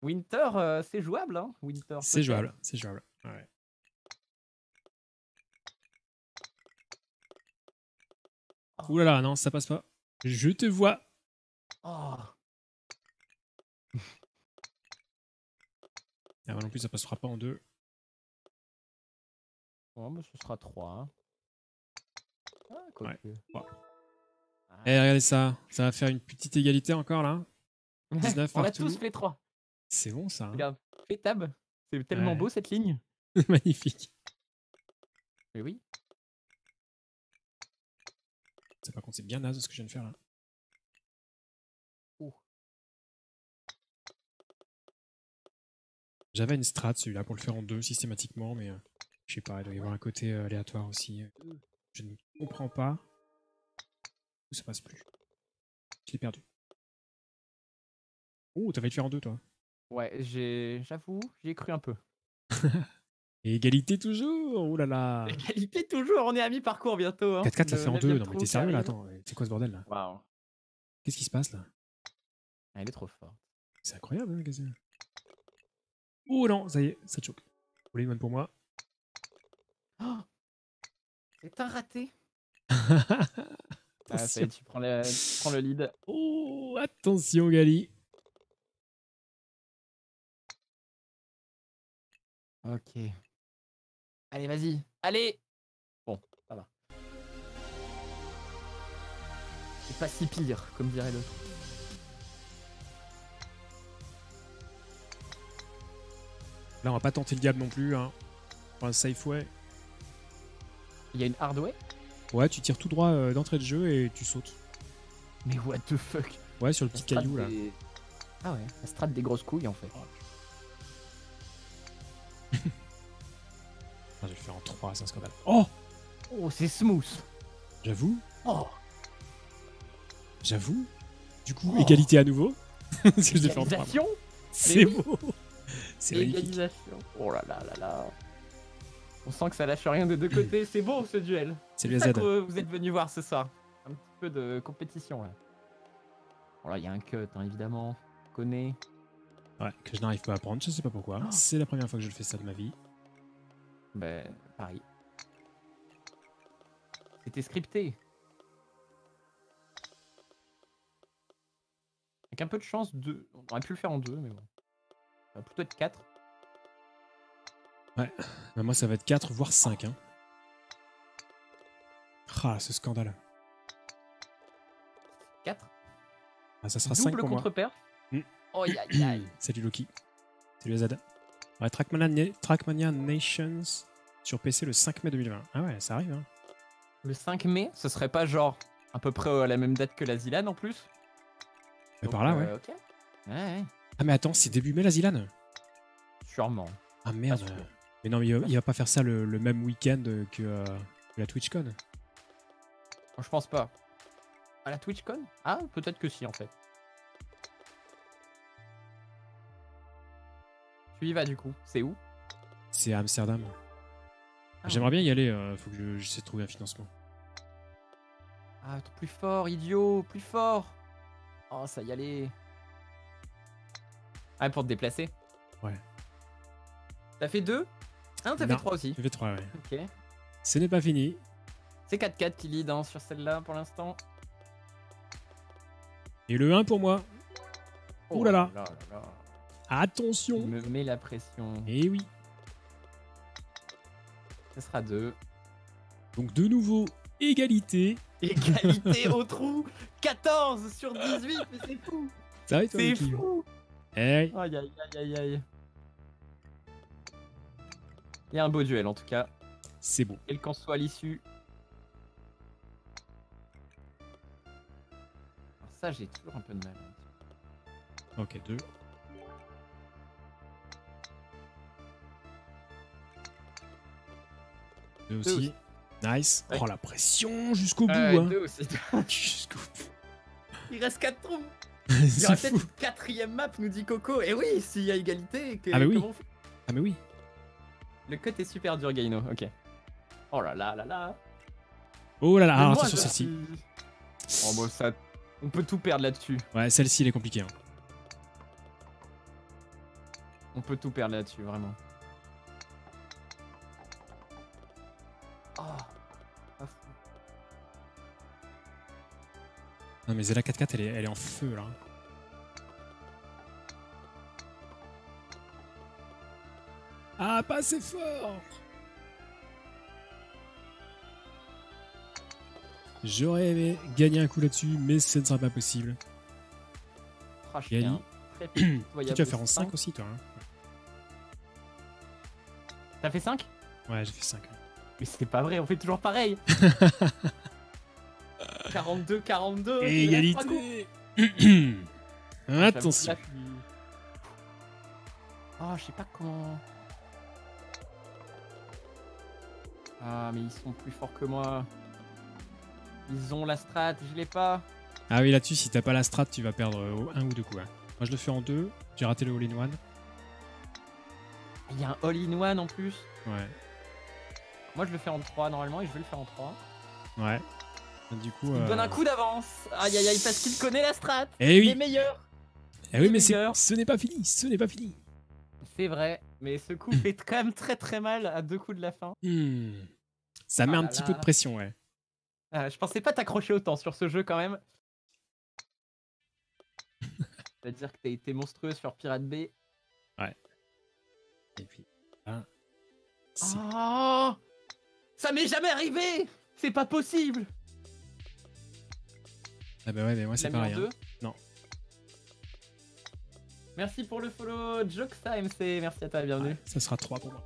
Speaker 3: Winter, euh, c'est jouable, hein Winter. C'est jouable, c'est jouable. Ouais.
Speaker 1: Oh. Ouh là là, non, ça passe pas. Je
Speaker 2: te vois. Ah. Ah, non plus, ça passera pas en deux.
Speaker 3: Oh, mais ce sera trois. Hein. quoi ouais.
Speaker 1: Eh, regardez ça. Ça va faire une petite égalité encore, là. On a tous fait trois. C'est bon ça. Hein. Regarde, C'est tellement beau cette ligne. Magnifique. Mais oui. par contre, c'est bien naze ce que je viens de faire là. Oh. J'avais une strat celui-là pour le faire en deux systématiquement, mais euh, je sais pas, il doit y avoir un côté euh, aléatoire aussi. Je ne comprends pas. Où Ça passe plus. Je l'ai perdu. Oh, t'avais le faire en deux toi.
Speaker 3: Ouais, j'ai,
Speaker 1: j'avoue, j'y ai cru un peu. égalité toujours Oh là là
Speaker 3: Égalité toujours, on est à mi-parcours bientôt. Hein. 4-4, ça fait en deux. Non, mais t'es sérieux là Attends,
Speaker 1: c'est quoi ce bordel là Waouh Qu'est-ce qui se passe là Elle est trop forte. C'est incroyable, hein, Gazelle. Oh non, ça y est, ça choque. Volley bonne pour moi.
Speaker 2: Oh c'est un raté.
Speaker 1: Ah, ça tu
Speaker 3: prends le, tu prends le lead. Oh, attention, Gali.
Speaker 2: Ok. Allez, vas-y. Allez Bon, ça va.
Speaker 3: C'est pas si
Speaker 1: pire, comme dirait l'autre. Là, on va pas tenter le diable non plus. Hein. un safe way. Il y a une hard way Ouais, tu tires tout droit euh, d'entrée de jeu et tu sautes. Mais what the fuck Ouais, sur le petit caillou là.
Speaker 3: Ah ouais, la strat des grosses couilles en fait. Oh,
Speaker 1: Oh Oh, c'est smooth J'avoue. Oh J'avoue. Du coup, oh! égalité à nouveau. C'est beau
Speaker 3: C'est Égalisation. Oh là là là là On sent que ça lâche rien des deux côtés. c'est beau ce duel C'est bien ça vous êtes venu voir ce soir. Un petit peu de compétition là.
Speaker 1: Oh là, il y a un cut hein, évidemment. On Ouais, que je n'arrive pas à prendre, je sais pas pourquoi. Ah. C'est la première fois que je le fais ça de ma vie. Ben, c'était scripté.
Speaker 3: Avec un peu de chance, on aurait pu le faire en deux, mais bon. Ça va plutôt être 4.
Speaker 1: Ouais, bah, moi ça va être 4, voire 5. Hein. Ah, ce scandale. 4 ah, Ça sera cinq 5 pour contre moi. Mm. Oh, Salut Loki. Salut Azad. Ouais, Trackmania, Trackmania Nations sur PC le 5 mai 2020. Ah ouais, ça arrive. Hein.
Speaker 3: Le 5 mai, ce serait pas genre à peu près à euh, la même date que la ZILAN en plus Mais par là, euh, ouais. ouais,
Speaker 1: Ah mais attends, c'est début mai la Zilane
Speaker 3: Sûrement. Ah merde.
Speaker 1: Mais non, il, va pas faire ça le, même week-end que, euh, la TwitchCon.
Speaker 3: Je pense pas. À la TwitchCon Ah, peut-être que si en fait. Tu y vas du coup C'est où
Speaker 1: C'est à Amsterdam. Ah J'aimerais bien y aller, euh, faut que j'essaie de trouver un financement.
Speaker 3: Ah, plus fort, idiot, plus fort Oh, ça y allait Ah, pour te déplacer Ouais. T'as fait 2 Ah non, t'as fait 3 aussi. T'as fait 3, ouais. Ok.
Speaker 1: Ce n'est pas fini.
Speaker 3: C'est 4-4 qui lead sur celle-là pour l'instant.
Speaker 1: Et le 1 pour moi. Oh là là. Attention.
Speaker 3: Il me met la pression. Eh oui. Ce sera 2.
Speaker 1: Donc de nouveau, égalité. Égalité au trou 14 sur 18, mais c'est fou C'est fou Aïe aïe aïe aïe aïe
Speaker 3: Il y a un beau duel en tout cas. C'est bon. Quel qu'en soit l'issue. Ça j'ai toujours un peu de mal.
Speaker 1: Ok, 2. aussi. Nice. Prend Oh la pression jusqu'au bout. hein.
Speaker 3: Il reste 4 trous. Il y aura peut-être une quatrième map, nous dit Coco. Et oui, s'il y a égalité. Que, ah, mais oui. Ah, mais oui. Le cut est super dur, Gaino. Ok. Oh là là là là.
Speaker 1: Oh là là, ah, attention celle-ci. Oh, bon, bah, ça... On peut tout perdre là-dessus. Ouais, celle-ci, elle est compliquée. Hein.
Speaker 3: On peut tout perdre là-dessus, vraiment.
Speaker 1: Oh. Non mais Zela 4-4 elle est, elle est en feu là. Ah pas assez fort J'aurais aimé gagner un coup là-dessus, mais ce ne sera pas possible. Gagner. tu vas faire en 5 aussi toi. Hein. T'as fait 5 Ouais j'ai fait 5. Mais c'est pas vrai, on
Speaker 3: fait toujours pareil. 42, 42. Et égalité.
Speaker 1: Attention.
Speaker 3: oh, je sais pas comment. Ah, mais ils sont plus forts que moi. Ils ont la strat, je l'ai pas.
Speaker 1: Ah oui, là-dessus, si t'as pas la strat, tu vas perdre euh, un ou deux coups. Hein. Moi, je le fais en deux. J'ai raté le all-in-one.
Speaker 3: Il y a un all-in-one en plus. Ouais. Moi, je le fais en 3 normalement et je vais le faire en 3.
Speaker 1: Ouais. Du coup. Il donne euh, un coup
Speaker 3: d'avance. Aïe aïe aïe, parce qu'il connaît la strat. Et eh il oui. est meilleur.
Speaker 1: Eh oui, mais c'est... ce n'est pas fini. Ce n'est pas fini.
Speaker 3: C'est vrai, mais ce coup hmm. fait quand même très très mal à deux coups de la fin. Hmm.
Speaker 1: Ça met ah un petit peu de pression, ouais.
Speaker 3: Ah, je pensais pas t'accrocher autant sur ce jeu quand même. C'est-à-dire que t'as été monstrueux sur Pirate B.
Speaker 1: Ouais. Et puis. Ah.
Speaker 3: Oh ça m'est jamais arrivé C'est pas possible
Speaker 1: Ah bah ouais, mais moi c'est pareil. Hein. Non.
Speaker 3: Merci pour le follow, Joke MC. Merci à toi, bienvenue.
Speaker 1: ça sera 3 pour moi.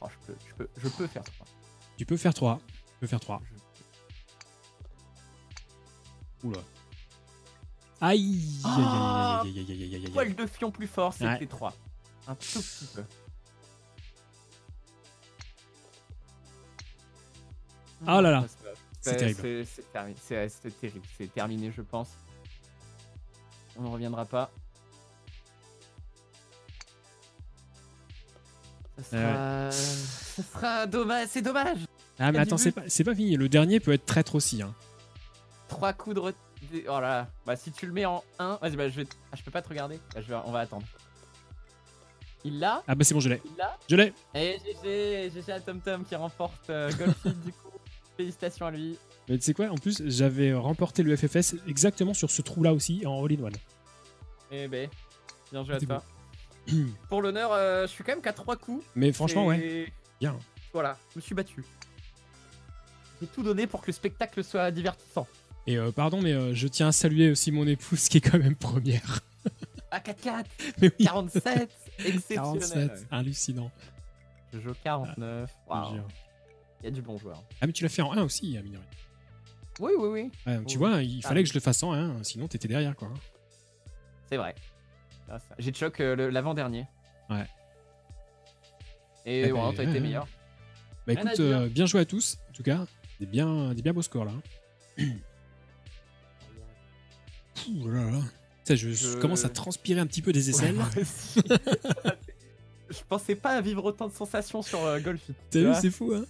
Speaker 1: Oh, je, peux, je, peux, faire 3. Tu peux faire 3. Je peux faire 3. Oula.
Speaker 3: Aïe Poil de fion plus fort, c'était 3. Un tout petit peu.
Speaker 1: Oh là là. C'est terrible.
Speaker 3: C'est terrible. C'est terminé, je pense. On ne reviendra pas. Ça sera, dommage. C'est dommage. Ah, mais attends, c'est pas,
Speaker 1: pas, fini. Le dernier peut être traître aussi. Hein.
Speaker 3: Trois coups de retour. Oh là là. Bah, si tu le mets en 1. Vas-y, bah, je, vais... Ah, je peux pas te regarder. Bah, on va attendre. Il l'a. Ah, bah, c'est bon, je l'ai. Je l'ai. Et eh, GG, GG Tom Tom qui remporte euh, du coup. Félicitations à lui.
Speaker 1: Mais tu sais quoi, en plus, j'avais remporté le FFS exactement sur ce trou-là aussi, en all-in-one.
Speaker 3: Eh ben, bien joué à toi. Pour l'honneur, euh, je suis quand même qu'à trois coups. Mais franchement, ouais. Bien. Voilà, je me suis battu. J'ai tout donné pour que le spectacle soit divertissant.
Speaker 1: Et euh, pardon, mais euh, je tiens à saluer aussi mon épouse qui est quand même première.
Speaker 3: À 4-4 47 Exceptionnel 47,
Speaker 1: hallucinant. Je joue 49. Ah, wow. Il y a du bon joueur. Ah, mais tu l'as fait en 1 aussi, Aminori. Oui, oui, oui. Tu vois, il ah fallait que je le fasse en 1, sinon t'étais derrière, quoi.
Speaker 3: C'est vrai. Ah, J'ai de euh, choc l'avant-dernier. Ouais. Et eh ben, ouais, t'as été meilleur. Bah
Speaker 1: écoute, euh, bien joué à tous, en tout cas. Des bien, bien beaux scores, là. Hein. Ouh là là. Ça, je, commence à transpirer un petit peu des aisselles.
Speaker 3: je pensais pas à vivre autant de sensations sur euh, Golf Fit. T'as vu, c'est fou, hein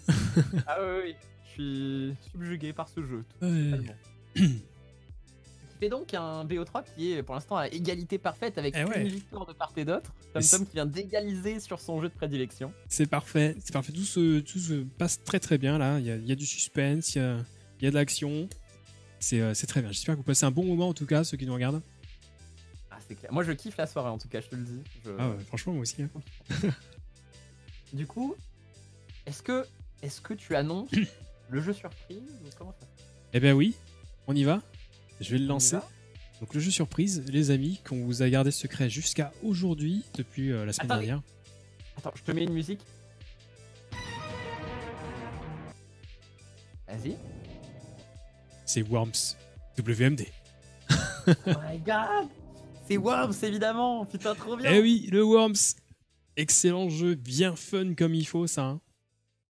Speaker 3: Ah oui, oui, je suis subjugué par ce jeu. C'est donc un BO3 qui est pour l'instant à égalité parfaite avec eh une victoire de part et d'autre. Tom qui vient d'égaliser sur son jeu de prédilection.
Speaker 1: C'est parfait, c'est parfait. Tout se, tout se, passe très très bien là. Il y a, du suspense, il il y a de l'action. Euh, c'est très bien. J'espère que vous passez un bon moment en tout cas, ceux qui nous regardent.
Speaker 3: Ah, clair. Moi, je kiffe la soirée, en tout cas, je te le dis. Ah
Speaker 1: franchement, moi aussi. Hein. du
Speaker 3: coup, est-ce que, est que tu annonces le jeu surprise Et comment
Speaker 1: Eh bien, oui, on y va. Je vais le lancer. Donc, le jeu surprise, les amis, qu'on vous a gardé secret jusqu'à aujourd'hui, depuis euh, la semaine dernière. Attends, je te mets une musique. Vas-y. C'est Worms. WMD.
Speaker 3: oh my god C'est Worms, évidemment Putain, trop bien Eh
Speaker 1: oui, le Worms Excellent jeu, bien fun comme il faut, ça. Hein.